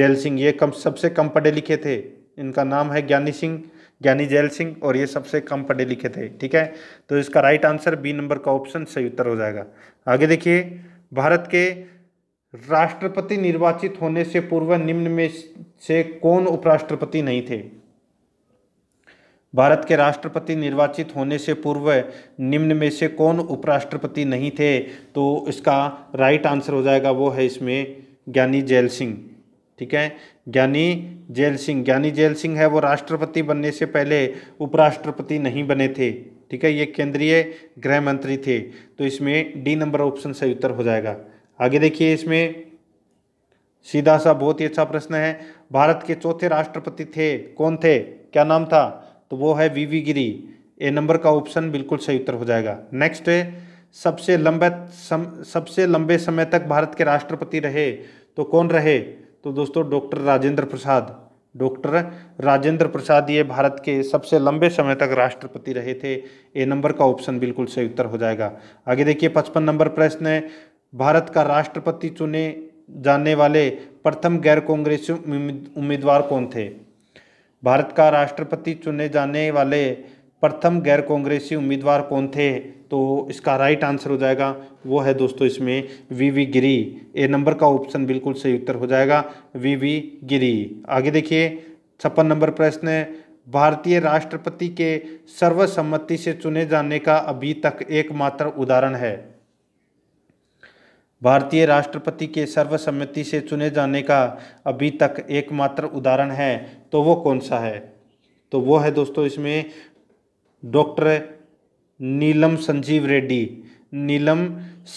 जैल सिंह ये कम सबसे कम पढ़े लिखे थे इनका नाम है ज्ञानी सिंह ज्ञानी जैल सिंह और ये सबसे कम पढ़े लिखे थे ठीक है तो इसका राइट आंसर बी नंबर का ऑप्शन सही उत्तर हो जाएगा आगे देखिए भारत के राष्ट्रपति निर्वाचित होने से पूर्व निम्न में से कौन उपराष्ट्रपति नहीं थे भारत के राष्ट्रपति निर्वाचित होने से पूर्व निम्न में से कौन उपराष्ट्रपति नहीं थे तो इसका राइट आंसर हो जाएगा वो है इसमें ज्ञानी जैल सिंह ठीक है ज्ञानी जैल सिंह ज्ञानी जैल सिंह है वो राष्ट्रपति बनने से पहले उपराष्ट्रपति नहीं बने थे ठीक है ये केंद्रीय गृह मंत्री थे तो इसमें डी नंबर ऑप्शन सही उत्तर हो जाएगा आगे देखिए इसमें सीधा सा बहुत ही अच्छा प्रश्न है भारत के चौथे राष्ट्रपति थे कौन थे क्या नाम था तो वो है वीवी गिरी ए नंबर का ऑप्शन बिल्कुल सही उत्तर हो जाएगा नेक्स्ट है सबसे लंबे सम, सबसे लंबे समय तक भारत के राष्ट्रपति रहे तो कौन रहे तो दोस्तों डॉक्टर राजेंद्र प्रसाद डॉक्टर राजेंद्र प्रसाद ये भारत के सबसे लंबे समय तक राष्ट्रपति रहे थे ए नंबर का ऑप्शन बिल्कुल सही उत्तर हो जाएगा आगे देखिए पचपन नंबर प्रश्न है भारत का राष्ट्रपति चुने जाने वाले प्रथम गैर कांग्रेसी उम्मीदवार कौन थे भारत का राष्ट्रपति चुने जाने वाले प्रथम गैर कांग्रेसी उम्मीदवार कौन थे तो इसका राइट आंसर हो जाएगा वो है दोस्तों इसमें V V Giri A number का ऑप्शन बिल्कुल सही उत्तर हो जाएगा वी वी गिरी आगे देखिए छप्पन नंबर प्रश्न है भारतीय राष्ट्रपति के सर्वसम्मति से चुने जाने का अभी तक एकमात्र उदाहरण है भारतीय राष्ट्रपति के सर्वसम्मति से चुने जाने का अभी तक एकमात्र उदाहरण है तो वो कौन सा है तो वो है दोस्तों इसमें डॉक्टर नीलम संजीव रेड्डी नीलम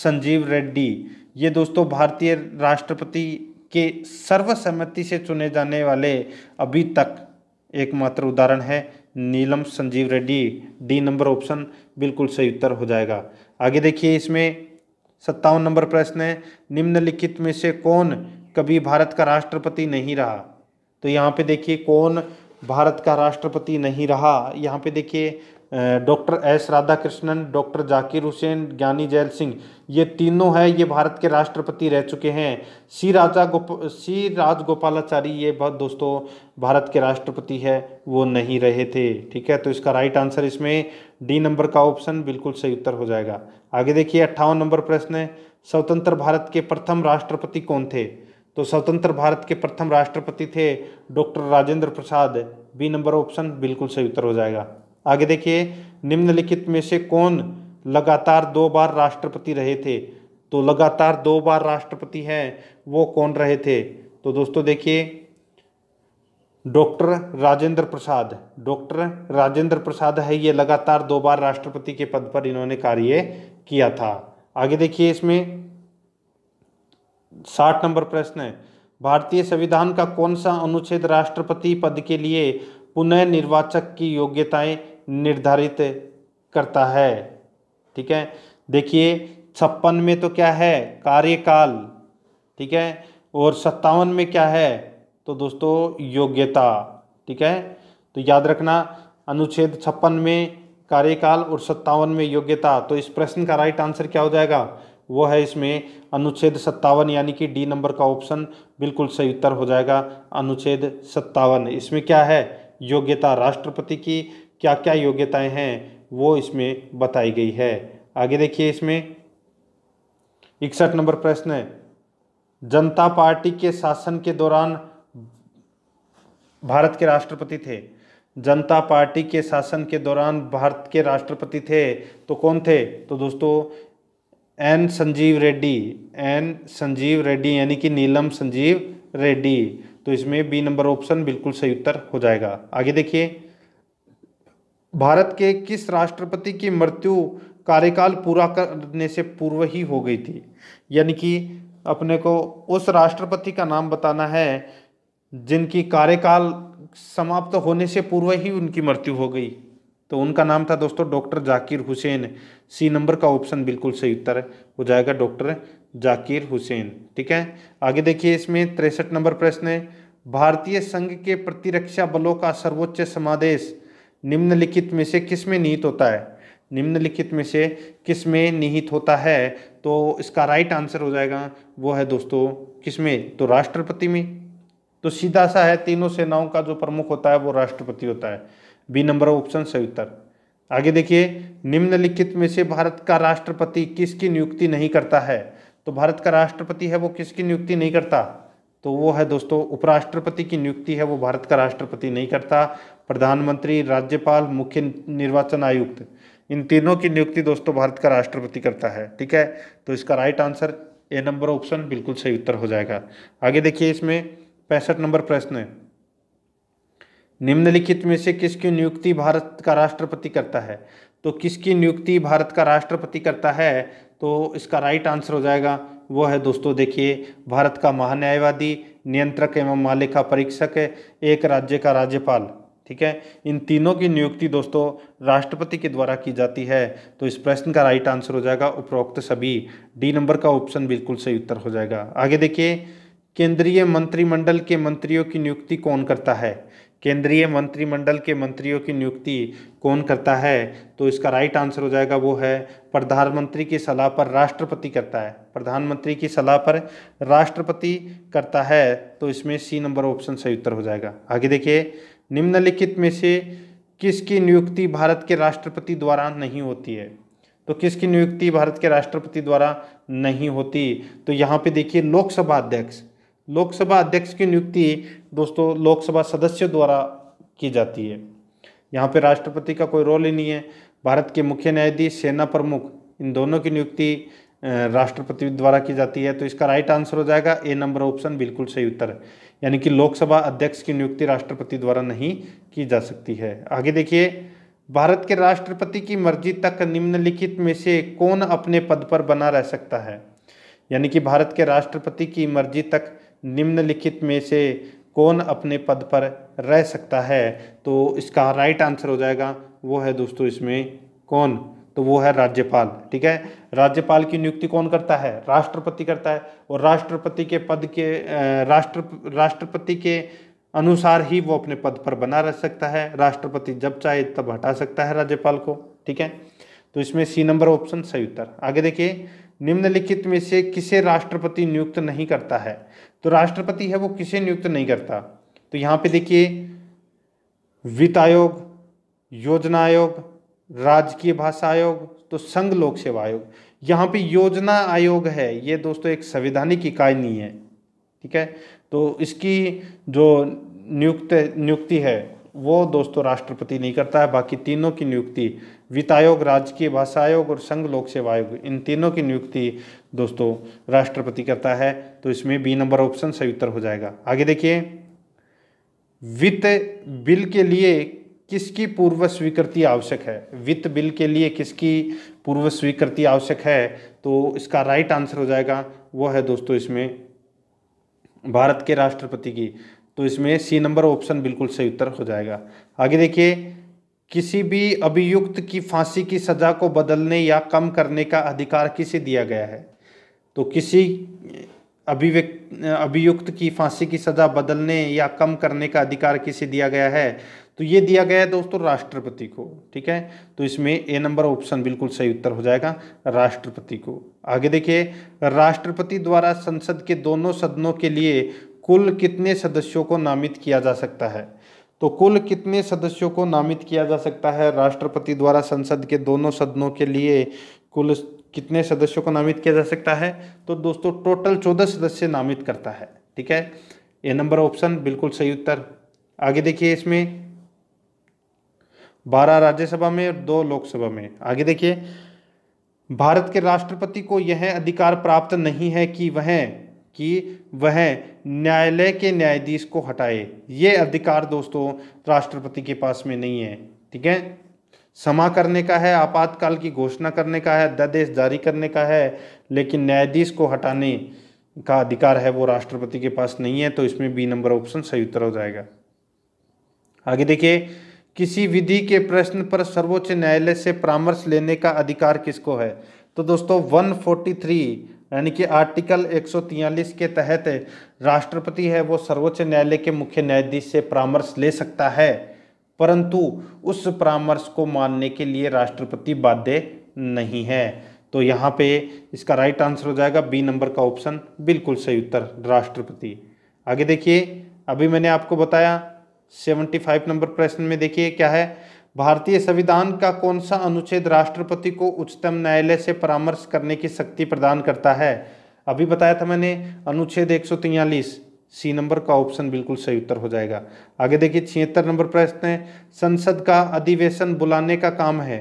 संजीव रेड्डी ये दोस्तों भारतीय राष्ट्रपति के सर्वसम्मति से चुने जाने वाले अभी तक एकमात्र उदाहरण है Neelam Sanjiva Reddy D number option बिल्कुल सही उत्तर हो जाएगा आगे देखिए इसमें सत्तावन नंबर प्रश्न है निम्नलिखित में से कौन कभी भारत का राष्ट्रपति नहीं रहा तो यहाँ पे देखिए कौन भारत का राष्ट्रपति नहीं रहा यहाँ पे देखिए doctor S Radhakrishnan doctor Zakir Hussain Giani Zail Singh ये तीनों हैं ये भारत के राष्ट्रपति रह चुके हैं सी राजा गोप सी राजगोपालाचारी ये बहुत दोस्तों भारत के राष्ट्रपति है वो नहीं रहे थे ठीक है तो इसका राइट आंसर इसमें डी नंबर का ऑप्शन बिल्कुल सही उत्तर हो जाएगा आगे देखिए अट्ठावन नंबर प्रश्न है स्वतंत्र भारत के प्रथम राष्ट्रपति कौन थे तो स्वतंत्र भारत के प्रथम राष्ट्रपति थे doctor Rajendra Prasad B number option बिल्कुल सही उत्तर हो जाएगा आगे देखिए निम्नलिखित में से कौन लगातार दो बार राष्ट्रपति रहे थे तो लगातार दो बार राष्ट्रपति हैं वो कौन रहे थे तो दोस्तों देखिए डॉक्टर राजेंद्र प्रसाद डॉक्टर राजेंद्र प्रसाद है ये लगातार दो बार राष्ट्रपति के पद पर इन्होंने कार्य किया था आगे देखिए इसमें साठ नंबर प्रश्न है भारतीय संविधान का कौन सा अनुच्छेद राष्ट्रपति पद के लिए पुनः निर्वाचक की योग्यताएं निर्धारित करता है ठीक है देखिए छप्पन में तो क्या है कार्यकाल ठीक है और सत्तावन में क्या है तो दोस्तों योग्यता ठीक है तो याद रखना अनुच्छेद छप्पन में कार्यकाल और सत्तावन में योग्यता तो इस प्रश्न का राइट आंसर क्या हो जाएगा वो है इसमें अनुच्छेद सत्तावन यानी कि डी नंबर का ऑप्शन बिल्कुल सही उत्तर हो जाएगा अनुच्छेद सत्तावन इसमें क्या है योग्यता राष्ट्रपति की क्या क्या योग्यताएं हैं वो इसमें बताई गई है आगे देखिए इसमें इकसठ नंबर प्रश्न है जनता पार्टी के शासन के दौरान भारत के राष्ट्रपति थे जनता पार्टी के शासन के दौरान भारत के राष्ट्रपति थे तो कौन थे तो दोस्तों एन संजीव रेड्डी एन संजीव रेड्डी यानी कि नीलम संजीव रेड्डी तो इसमें बी नंबर ऑप्शन बिल्कुल सही उत्तर हो जाएगा आगे देखिए भारत के किस राष्ट्रपति की मृत्यु कार्यकाल पूरा करने से पूर्व ही हो गई थी यानी कि अपने को उस राष्ट्रपति का नाम बताना है जिनकी कार्यकाल समाप्त होने से पूर्व ही उनकी मृत्यु हो गई तो उनका नाम था दोस्तों doctor Zakir Hussain C number का ऑप्शन बिल्कुल सही उत्तर है हो जाएगा डॉक्टर जाकिर हुसैन ठीक है आगे देखिए इसमें तिरसठ नंबर प्रश्न है भारतीय संघ के प्रतिरक्षा बलों का सर्वोच्च समादेश निम्नलिखित में से किस में निहित होता है निम्नलिखित में से किस में निहित होता है तो इसका राइट आंसर हो जाएगा वो है दोस्तों किस में तो राष्ट्रपति में तो सीधा सा है तीनों सेनाओं का जो प्रमुख होता है वो राष्ट्रपति होता है बी नंबर ऑप्शन सही उत्तर आगे देखिए निम्नलिखित में से भारत का राष्ट्रपति किसकी नियुक्ति नहीं करता है तो भारत का राष्ट्रपति है वो किसकी नियुक्ति नहीं करता तो वो है दोस्तों उपराष्ट्रपति की नियुक्ति है वो भारत का राष्ट्रपति नहीं करता प्रधानमंत्री राज्यपाल मुख्य निर्वाचन आयुक्त इन तीनों की नियुक्ति दोस्तों भारत का राष्ट्रपति करता है ठीक है तो इसका right answer A number option बिल्कुल सही उत्तर हो जाएगा आगे देखिए इसमें पैंसठ नंबर प्रश्न है निम्नलिखित में से किसकी नियुक्ति भारत का राष्ट्रपति करता है तो किसकी नियुक्ति भारत का राष्ट्रपति करता है तो इसका राइट आंसर हो जाएगा वो है दोस्तों देखिए भारत का महान्यायवादी नियंत्रक एवं मालिका परीक्षक एक राज्य का राज्यपाल ठीक है इन तीनों की नियुक्ति दोस्तों राष्ट्रपति के द्वारा की जाती है तो इस प्रश्न का राइट आंसर हो जाएगा उपरोक्त सभी डी नंबर का ऑप्शन बिल्कुल सही उत्तर हो जाएगा आगे देखिए केंद्रीय मंत्रिमंडल के मंत्रियों की नियुक्ति कौन करता है केंद्रीय मंत्रिमंडल के मंत्रियों की नियुक्ति कौन करता है तो इसका राइट आंसर हो जाएगा वो है प्रधानमंत्री की सलाह पर राष्ट्रपति करता है प्रधानमंत्री की सलाह पर राष्ट्रपति करता है तो इसमें सी नंबर ऑप्शन सही उत्तर हो जाएगा आगे देखिए निम्नलिखित में से किसकी नियुक्ति भारत के राष्ट्रपति द्वारा नहीं होती है तो किसकी नियुक्ति भारत के राष्ट्रपति द्वारा नहीं होती तो यहाँ पे देखिए लोकसभा अध्यक्ष लोकसभा अध्यक्ष की नियुक्ति दोस्तों लोकसभा सदस्य द्वारा की जाती है यहाँ पे राष्ट्रपति का कोई रोल ही नहीं है भारत के मुख्य न्यायाधीश सेना प्रमुख इन दोनों की नियुक्ति राष्ट्रपति द्वारा की जाती है तो इसका राइट आंसर हो जाएगा ए नंबर ऑप्शन बिल्कुल सही उत्तर है यानी कि लोकसभा अध्यक्ष की नियुक्ति राष्ट्रपति द्वारा नहीं की जा सकती है आगे देखिए भारत के राष्ट्रपति की मर्जी तक निम्नलिखित में से कौन अपने पद पर बना रह सकता है यानी कि भारत के राष्ट्रपति की मर्जी तक निम्नलिखित में से कौन अपने पद पर रह सकता है तो इसका राइट आंसर हो जाएगा वो है दोस्तों इसमें कौन तो वो है राज्यपाल ठीक है राज्यपाल की नियुक्ति कौन करता है राष्ट्रपति करता है और राष्ट्रपति के पद के राष्ट्र राष्ट्रपति के अनुसार ही वो अपने पद पर बना रह सकता है राष्ट्रपति जब चाहे तब हटा सकता है राज्यपाल को ठीक है तो इसमें सी नंबर ऑप्शन सही उत्तर आगे देखिए निम्नलिखित में से किसे राष्ट्रपति नियुक्त नहीं करता है तो राष्ट्रपति है वो किसे नियुक्त नहीं करता तो यहाँ पे देखिए वित्त आयोग योजना आयोग राजकीय भाषा आयोग तो संघ लोक सेवा आयोग यहाँ पे योजना आयोग है ये दोस्तों एक संवैधानिक इकाई नहीं है ठीक है तो इसकी जो नियुक्त नियुक्ति है वो दोस्तों राष्ट्रपति नहीं करता है बाकी तीनों की नियुक्ति वित्त आयोग राजकीय भाषा आयोग और संघ लोक सेवा आयोग इन तीनों की नियुक्ति दोस्तों राष्ट्रपति करता है तो इसमें बी नंबर ऑप्शन सही उत्तर हो जाएगा आगे देखिए वित्त बिल के लिए किसकी पूर्व स्वीकृति आवश्यक है वित्त बिल के लिए किसकी पूर्व स्वीकृति आवश्यक है तो इसका राइट आंसर हो जाएगा वो है दोस्तों इसमें भारत के राष्ट्रपति की तो इसमें सी नंबर ऑप्शन बिल्कुल सही उत्तर हो जाएगा आगे देखिए किसी भी अभियुक्त की फांसी की सजा को बदलने या कम करने का अधिकार किसे दिया गया है तो किसी अभिव्यक्त अभियुक्त की फांसी की सज़ा बदलने या कम करने का अधिकार किसे दिया गया है तो ये दिया गया है दोस्तों राष्ट्रपति को ठीक है तो इसमें ए नंबर ऑप्शन बिल्कुल सही उत्तर हो जाएगा राष्ट्रपति को आगे देखिए राष्ट्रपति द्वारा संसद के दोनों सदनों के लिए कुल कितने सदस्यों को नामित किया जा सकता है तो कुल कितने सदस्यों को नामित किया जा सकता है राष्ट्रपति द्वारा संसद के दोनों सदनों के लिए कुल कितने सदस्यों को नामित किया जा सकता है तो दोस्तों टोटल चौदह सदस्य नामित करता है ठीक है ए नंबर ऑप्शन बिल्कुल सही उत्तर आगे देखिए इसमें बारह राज्यसभा में और दो लोकसभा में आगे देखिए भारत के राष्ट्रपति को यह अधिकार प्राप्त नहीं है कि वह कि वह न्यायालय के न्यायाधीश को हटाए ये अधिकार दोस्तों राष्ट्रपति के पास में नहीं है ठीक है क्षमा करने का है आपातकाल की घोषणा करने का है अध्यादेश जारी करने का है लेकिन न्यायाधीश को हटाने का अधिकार है वो राष्ट्रपति के पास नहीं है तो इसमें बी नंबर ऑप्शन सही उत्तर हो जाएगा आगे देखिए किसी विधि के प्रश्न पर सर्वोच्च न्यायालय से परामर्श लेने का अधिकार किसको है तो दोस्तों 143 यानी कि आर्टिकल एक के तहत राष्ट्रपति है वो सर्वोच्च न्यायालय के मुख्य न्यायाधीश से परामर्श ले सकता है परंतु उस परामर्श को मानने के लिए राष्ट्रपति बाध्य नहीं है तो यहाँ पे इसका राइट आंसर हो जाएगा बी नंबर का ऑप्शन बिल्कुल सही उत्तर राष्ट्रपति आगे देखिए अभी मैंने आपको बताया 75 नंबर प्रश्न में देखिए क्या है भारतीय संविधान का कौन सा अनुच्छेद राष्ट्रपति को उच्चतम न्यायालय से परामर्श करने की शक्ति प्रदान करता है अभी बताया था मैंने अनुच्छेद एक सी नंबर का ऑप्शन बिल्कुल सही उत्तर हो जाएगा आगे देखिए छिहत्तर नंबर प्रश्न है संसद का अधिवेशन बुलाने का काम है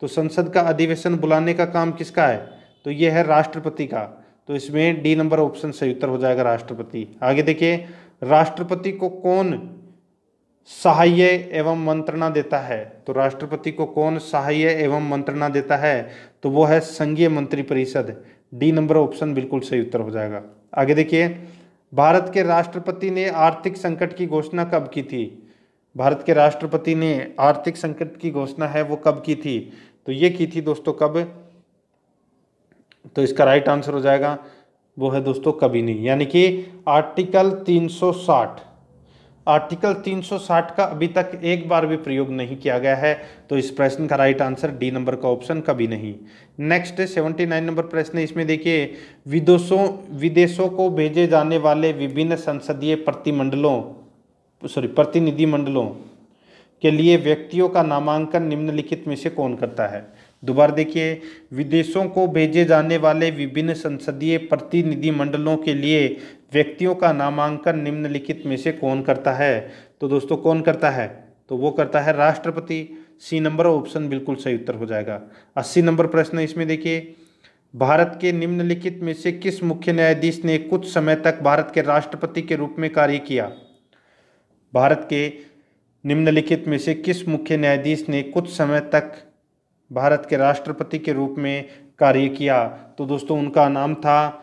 तो संसद का अधिवेशन बुलाने का काम किसका है तो यह है राष्ट्रपति का तो इसमें डी नंबर ऑप्शन सही उत्तर हो जाएगा राष्ट्रपति आगे देखिए राष्ट्रपति को कौन सहाय एवं मंत्रणा देता है तो राष्ट्रपति को कौन सहाय एवं मंत्रणा देता है तो वो है संघीय मंत्री परिषद डी नंबर ऑप्शन बिल्कुल सही उत्तर हो जाएगा आगे देखिए भारत के राष्ट्रपति ने आर्थिक संकट की घोषणा कब की थी भारत के राष्ट्रपति ने आर्थिक संकट की घोषणा है वो कब की थी तो ये की थी दोस्तों कब तो इसका राइट आंसर हो जाएगा वो है दोस्तों कभी नहीं यानी कि आर्टिकल 360 आर्टिकल 360 का अभी तक एक बार भी प्रयोग नहीं किया गया है तो इस प्रश्न का राइट आंसर डी नंबर का ऑप्शन कभी नहीं नेक्स्ट सेवेंटी नाइन नंबर प्रश्न इसमें देखिए विदेशों विदेशों को भेजे जाने वाले विभिन्न संसदीय प्रतिमंडलों सॉरी प्रतिनिधिमंडलों के लिए व्यक्तियों का नामांकन निम्नलिखित में से कौन करता है दोबारा देखिए विदेशों को भेजे जाने वाले विभिन्न संसदीय प्रतिनिधिमंडलों के लिए व्यक्तियों का नामांकन निम्नलिखित में से कौन करता है तो दोस्तों कौन करता है तो वो करता है राष्ट्रपति सी नंबर ऑप्शन बिल्कुल सही उत्तर हो जाएगा अस्सी नंबर प्रश्न इसमें देखिए भारत के निम्नलिखित में से किस मुख्य न्यायाधीश ने कुछ समय तक भारत के राष्ट्रपति के रूप में कार्य किया भारत के निम्नलिखित में से किस मुख्य न्यायाधीश ने कुछ समय तक भारत के राष्ट्रपति के रूप में कार्य किया तो दोस्तों उनका नाम था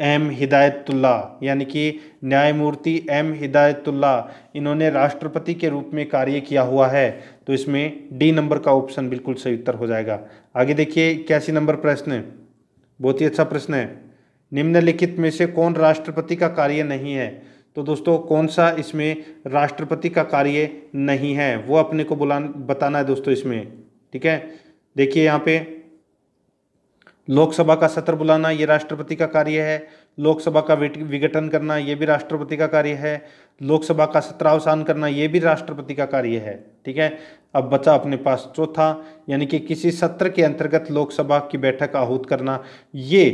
एम हिदायतुल्ला यानी कि न्यायमूर्ति एम हिदायतुल्ला इन्होंने राष्ट्रपति के रूप में कार्य किया हुआ है तो इसमें डी नंबर का ऑप्शन बिल्कुल सही उत्तर हो जाएगा आगे देखिए कैसी नंबर प्रश्न बहुत ही अच्छा प्रश्न है निम्नलिखित में से कौन राष्ट्रपति का कार्य नहीं है तो दोस्तों कौन सा इसमें राष्ट्रपति का कार्य नहीं है वो अपने को बुला बताना है दोस्तों इसमें ठीक है देखिए यहाँ पे लोकसभा का सत्र बुलाना ये राष्ट्रपति का कार्य है लोकसभा का विघटन करना ये भी राष्ट्रपति का कार्य है लोकसभा का सत्रावसान करना ये भी राष्ट्रपति का कार्य है ठीक है अब बचा अपने पास चौथा यानी कि किसी सत्र के अंतर्गत लोकसभा की बैठक आहूत करना ये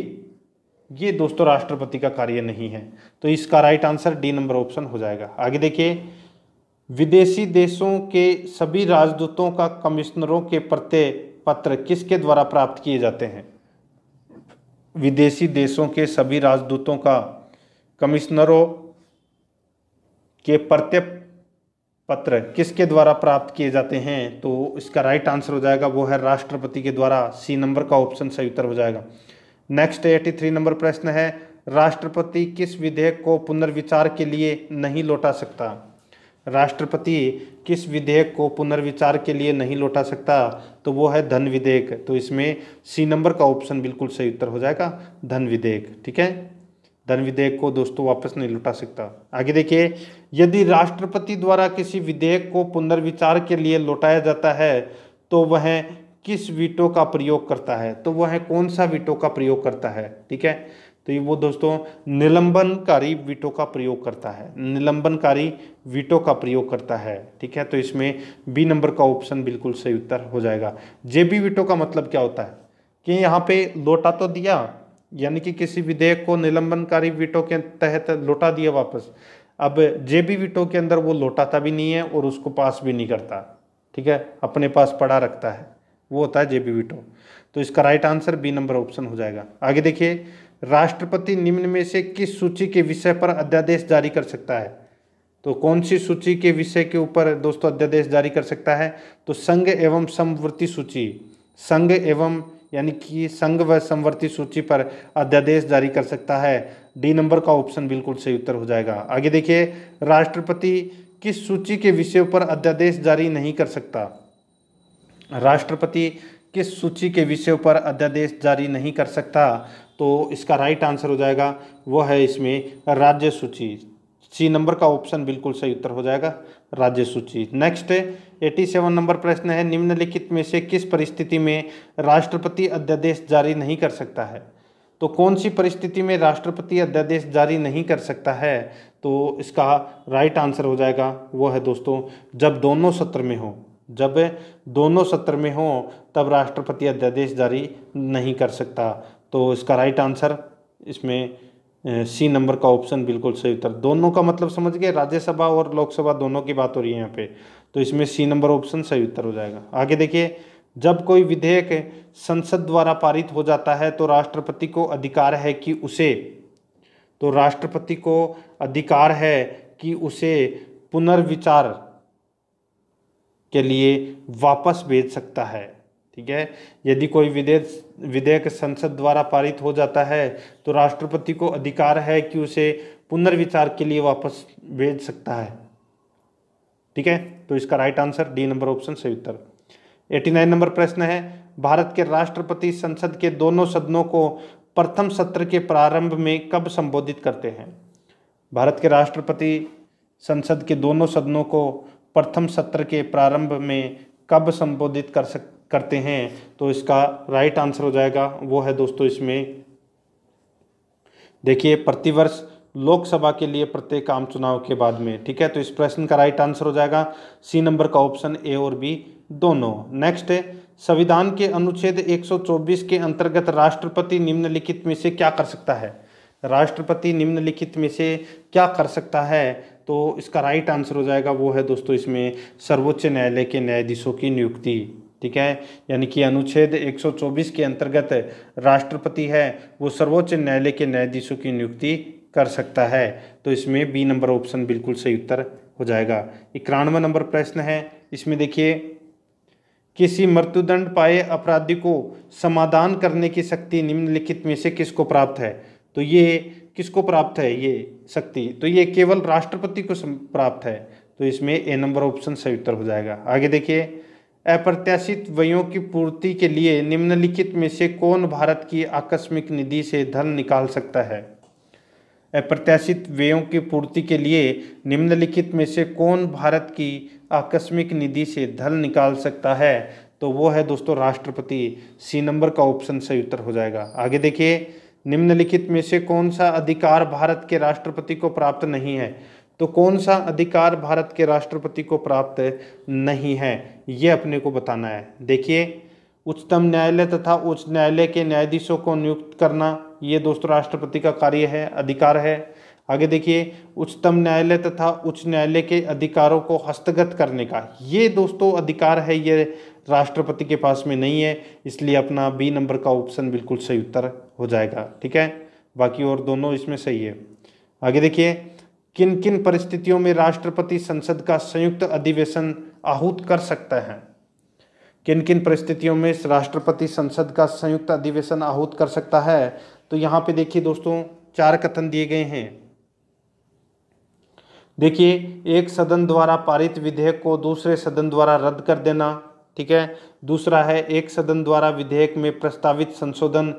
ये दोस्तों राष्ट्रपति का कार्य नहीं है तो इसका right answer D number option हो जाएगा आगे देखिए विदेशी देशों के सभी राजदूतों का कमिश्नरों के प्रत्यय पत्र किसके द्वारा प्राप्त किए जाते हैं विदेशी देशों के सभी राजदूतों का कमिश्नरों के प्रत्यय पत्र किसके द्वारा प्राप्त किए जाते हैं तो इसका राइट आंसर हो जाएगा वो है राष्ट्रपति के द्वारा सी नंबर का ऑप्शन सही उत्तर हो जाएगा नेक्स्ट एटी थ्री नंबर प्रश्न है राष्ट्रपति किस विधेयक को पुनर्विचार के लिए नहीं लौटा सकता राष्ट्रपति किस विधेयक को पुनर्विचार के लिए नहीं लौटा सकता तो वो है धन विधेयक तो इसमें सी नंबर का ऑप्शन बिल्कुल सही उत्तर हो जाएगा धन विधेयक ठीक है धन विधेयक को दोस्तों वापस नहीं लौटा सकता आगे देखिए यदि राष्ट्रपति द्वारा किसी विधेयक को पुनर्विचार के लिए लौटाया जाता है तो वह किस वीटो का प्रयोग करता है तो वह कौन सा वीटो का प्रयोग करता है ठीक है तो ये वो दोस्तों निलंबनकारी वीटो का प्रयोग करता है निलंबनकारी वीटो का प्रयोग करता है ठीक है तो इसमें बी नंबर का ऑप्शन बिल्कुल सही उत्तर हो जाएगा जेबी वीटो का मतलब क्या होता है कि यहाँ पे लोटा तो दिया यानी कि किसी विधेयक को निलंबनकारी वीटो के तहत लौटा दिया वापस अब जेबी वीटो के अंदर वो लौटाता भी नहीं है और उसको पास भी नहीं करता ठीक है अपने पास पड़ा रखता है वो होता है जेबी वीटो तो इसका right answer B number option हो जाएगा आगे देखिए राष्ट्रपति निम्न में से किस सूची के विषय पर अध्यादेश जारी कर सकता है तो कौन सी सूची के विषय के ऊपर दोस्तों अध्यादेश जारी कर सकता है तो संघ एवं समवर्ती सूची संघ एवं यानी कि संघ व समवर्ती सूची पर अध्यादेश जारी कर सकता है डी नंबर का ऑप्शन बिल्कुल सही उत्तर हो जाएगा आगे देखिए राष्ट्रपति किस सूची के विषय पर अध्यादेश जारी नहीं कर सकता राष्ट्रपति किस सूची के विषय पर अध्यादेश जारी नहीं कर सकता तो इसका राइट आंसर हो जाएगा वह है इसमें राज्य सूची सी नंबर का ऑप्शन बिल्कुल सही उत्तर हो जाएगा राज्य सूची नेक्स्ट एटी सेवन नंबर प्रश्न है निम्नलिखित में से किस परिस्थिति में राष्ट्रपति अध्यादेश जारी नहीं कर सकता है तो कौन सी परिस्थिति में राष्ट्रपति अध्यादेश जारी नहीं कर सकता है तो इसका राइट आंसर हो जाएगा वो है दोस्तों जब दोनों सत्र में हो जब दोनों सत्र में हो तब राष्ट्रपति अध्यादेश जारी नहीं कर सकता तो इसका राइट आंसर इसमें सी नंबर का ऑप्शन बिल्कुल सही उत्तर दोनों का मतलब समझ गए राज्यसभा और लोकसभा दोनों की बात हो रही है यहाँ पे तो इसमें सी नंबर ऑप्शन सही उत्तर हो जाएगा आगे देखिए जब कोई विधेयक संसद द्वारा पारित हो जाता है तो राष्ट्रपति को अधिकार है कि उसे तो राष्ट्रपति को अधिकार है कि उसे पुनर्विचार के लिए वापस भेज सकता है ठीक है यदि कोई विधेयक विधेयक संसद द्वारा पारित हो जाता है तो राष्ट्रपति को अधिकार है कि उसे पुनर्विचार के लिए वापस भेज सकता है ठीक है तो इसका right answer D number option सही उत्तर एटी नाइन नंबर प्रश्न है भारत के राष्ट्रपति संसद के दोनों सदनों को प्रथम सत्र के प्रारंभ में कब संबोधित करते हैं भारत के राष्ट्रपति संसद के दोनों सदनों को प्रथम सत्र के प्रारंभ में कब संबोधित कर सक करते हैं तो इसका राइट आंसर हो जाएगा वो है दोस्तों इसमें देखिए प्रतिवर्ष लोकसभा के लिए प्रत्येक आम चुनाव के बाद में ठीक है तो इस प्रश्न का राइट आंसर हो जाएगा सी नंबर का ऑप्शन ए और बी दोनों नेक्स्ट है संविधान के अनुच्छेद 124 के अंतर्गत राष्ट्रपति निम्नलिखित में से क्या कर सकता है राष्ट्रपति निम्नलिखित में से क्या कर सकता है तो इसका राइट आंसर हो जाएगा वो है दोस्तों इसमें सर्वोच्च न्यायालय के न्यायाधीशों की नियुक्ति ठीक है यानी कि अनुच्छेद 124 के अंतर्गत राष्ट्रपति है वो सर्वोच्च न्यायालय के न्यायाधीशों की नियुक्ति कर सकता है तो इसमें बी नंबर ऑप्शन बिल्कुल सही उत्तर हो जाएगा इक्यानवे नंबर प्रश्न है इसमें देखिए किसी मृत्युदंड पाए अपराधी को समाधान करने की शक्ति निम्नलिखित में से किसको प्राप्त है तो ये किसको प्राप्त है ये शक्ति तो ये केवल राष्ट्रपति को प्राप्त है तो इसमें ए नंबर ऑप्शन सही उत्तर हो जाएगा आगे देखिए अप्रत्याशित व्ययों की पूर्ति के लिए निम्नलिखित में से कौन भारत की आकस्मिक निधि से धन निकाल सकता है अप्रत्याशित व्ययों की पूर्ति के लिए निम्नलिखित में से कौन भारत की आकस्मिक निधि से धन निकाल सकता है तो वो है दोस्तों राष्ट्रपति सी नंबर का ऑप्शन सही उत्तर हो जाएगा आगे देखिए निम्नलिखित में से कौन सा अधिकार भारत के राष्ट्रपति को प्राप्त नहीं है तो कौन सा अधिकार भारत के राष्ट्रपति को प्राप्त नहीं है ये अपने को बताना है देखिए उच्चतम न्यायालय तथा उच्च न्यायालय के न्यायाधीशों को नियुक्त करना ये दोस्तों राष्ट्रपति का कार्य है अधिकार है आगे देखिए उच्चतम न्यायालय तथा उच्च न्यायालय के अधिकारों को हस्तगत करने का ये दोस्तों अधिकार है ये राष्ट्रपति के पास में नहीं है इसलिए अपना बी नंबर का ऑप्शन बिल्कुल सही उत्तर हो जाएगा ठीक है बाकी और दोनों इसमें सही है आगे देखिए किन किन परिस्थितियों में राष्ट्रपति संसद का संयुक्त अधिवेशन आहूत कर सकते हैं किन किन परिस्थितियों में राष्ट्रपति संसद का संयुक्त अधिवेशन आहूत कर सकता है तो यहाँ पे देखिए दोस्तों चार कथन दिए गए हैं देखिए एक सदन द्वारा पारित विधेयक को दूसरे सदन द्वारा रद्द कर देना ठीक है दूसरा है एक सदन द्वारा विधेयक में प्रस्तावित संशोधन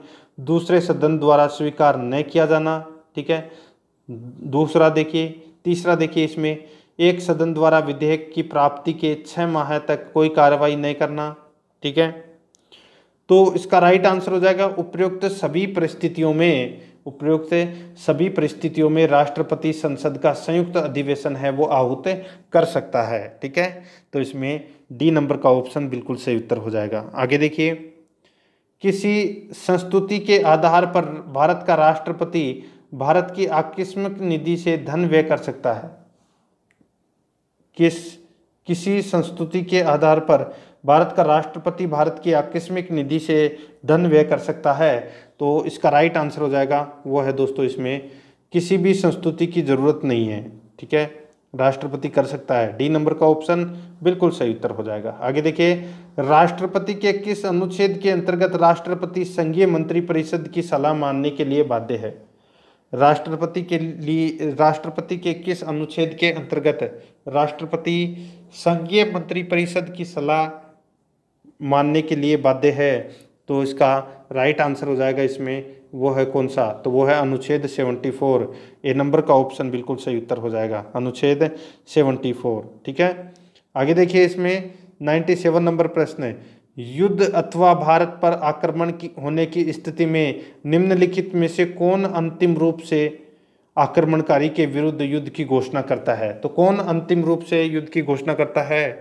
दूसरे सदन द्वारा स्वीकार न किया जाना ठीक है दूसरा देखिए तीसरा देखिए इसमें एक सदन द्वारा विधेयक की प्राप्ति के छः माह तक कोई कार्रवाई नहीं करना ठीक है तो इसका राइट आंसर हो जाएगा उपयुक्त सभी परिस्थितियों में उपयुक्त सभी परिस्थितियों में राष्ट्रपति संसद का संयुक्त अधिवेशन है वो आहूत कर सकता है ठीक है तो इसमें डी नंबर का ऑप्शन बिल्कुल सही उत्तर हो जाएगा आगे देखिए किसी संस्तुति के आधार पर भारत का राष्ट्रपति भारत की आकस्मिक निधि से धन व्यय कर सकता है किस किसी संस्तुति के आधार पर भारत का राष्ट्रपति भारत की आकस्मिक निधि से धन व्यय कर सकता है तो इसका राइट आंसर हो जाएगा वो है दोस्तों इसमें किसी भी संस्तुति की ज़रूरत नहीं है ठीक है राष्ट्रपति कर सकता है डी नंबर का ऑप्शन बिल्कुल सही उत्तर हो जाएगा आगे देखिए राष्ट्रपति के किस अनुच्छेद के अंतर्गत राष्ट्रपति संघीय मंत्रिपरिषद की सलाह मानने के लिए बाध्य है राष्ट्रपति के लिए राष्ट्रपति के किस अनुच्छेद के अंतर्गत राष्ट्रपति संघीय मंत्री परिषद की सलाह मानने के लिए बाध्य है तो इसका राइट आंसर हो जाएगा इसमें वो है कौन सा तो वो है अनुच्छेद 74 ए नंबर का ऑप्शन बिल्कुल सही उत्तर हो जाएगा अनुच्छेद 74 ठीक है आगे देखिए इसमें 97 नंबर प्रश्न है युद्ध अथवा भारत पर आक्रमण की होने की स्थिति में निम्नलिखित में से कौन अंतिम रूप से आक्रमणकारी के विरुद्ध युद्ध की घोषणा करता है तो कौन अंतिम रूप से युद्ध की घोषणा करता है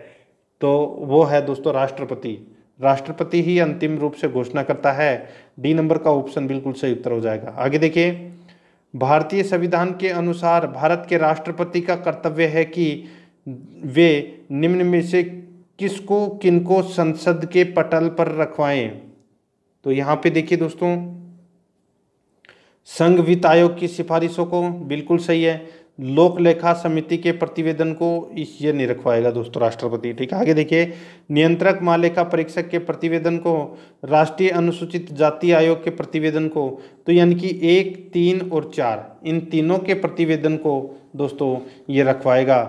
तो वो है दोस्तों राष्ट्रपति राष्ट्रपति ही अंतिम रूप से घोषणा करता है डी नंबर का ऑप्शन बिल्कुल सही उत्तर हो जाएगा आगे देखिए भारतीय संविधान के अनुसार भारत के राष्ट्रपति का कर्तव्य है कि वे निम्न में से किसको किनको संसद के पटल पर रखवाएं तो यहां पे देखिए दोस्तों संघ वित्त आयोग की सिफारिशों को बिल्कुल सही है लोक लेखा समिति के प्रतिवेदन को इस ये नहीं रखवाएगा दोस्तों राष्ट्रपति ठीक है आगे देखिए नियंत्रक महालेखा परीक्षक के प्रतिवेदन को राष्ट्रीय अनुसूचित जाति आयोग के प्रतिवेदन को तो यानी कि एक तीन और चार इन तीनों के प्रतिवेदन को दोस्तों ये रखवाएगा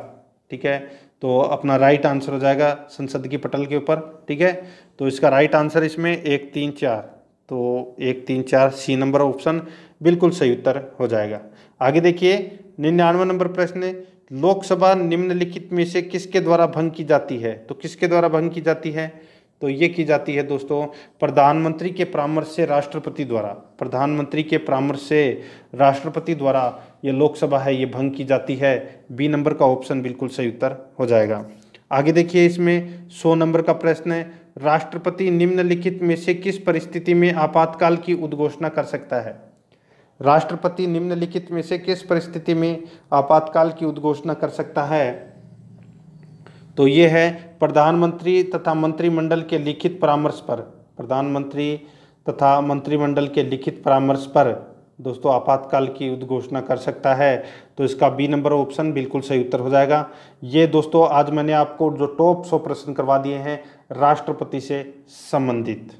ठीक है तो अपना राइट आंसर हो जाएगा संसद की पटल के ऊपर ठीक है तो इसका राइट आंसर इसमें एक तीन चार तो एक तीन चार सी नंबर ऑप्शन बिल्कुल सही उत्तर हो जाएगा आगे देखिए निन्यानवे नंबर प्रश्न लोकसभा निम्नलिखित में से किसके द्वारा भंग की जाती है तो किसके द्वारा भंग की जाती है तो ये की जाती है दोस्तों प्रधानमंत्री के परामर्श से राष्ट्रपति द्वारा प्रधानमंत्री के परामर्श से राष्ट्रपति द्वारा ये लोकसभा है ये भंग की जाती है बी नंबर का ऑप्शन बिल्कुल सही उत्तर हो जाएगा आगे देखिए इसमें सौ नंबर का प्रश्न है राष्ट्रपति निम्नलिखित में से किस परिस्थिति में आपातकाल की उद्घोषणा कर सकता है राष्ट्रपति निम्नलिखित में से किस परिस्थिति में आपातकाल की उद्घोषणा कर सकता है तो ये है प्रधानमंत्री तथा मंत्रिमंडल के लिखित परामर्श पर प्रधानमंत्री तथा मंत्रिमंडल के लिखित परामर्श पर दोस्तों आपातकाल की उद्घोषणा कर सकता है तो इसका बी नंबर ऑप्शन बिल्कुल सही उत्तर हो जाएगा ये दोस्तों आज मैंने आपको जो टॉप सौ प्रश्न करवा दिए हैं राष्ट्रपति से संबंधित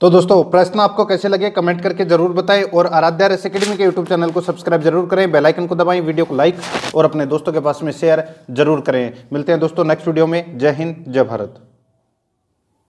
तो दोस्तों प्रश्न आपको कैसे लगे कमेंट करके जरूर बताएं और आराध्या रेस अकेडमी के यूट्यूब चैनल को सब्सक्राइब जरूर करें बेल आइकन को दबाएं वीडियो को लाइक और अपने दोस्तों के पास में शेयर जरूर करें मिलते हैं दोस्तों नेक्स्ट वीडियो में जय हिंद जय भारत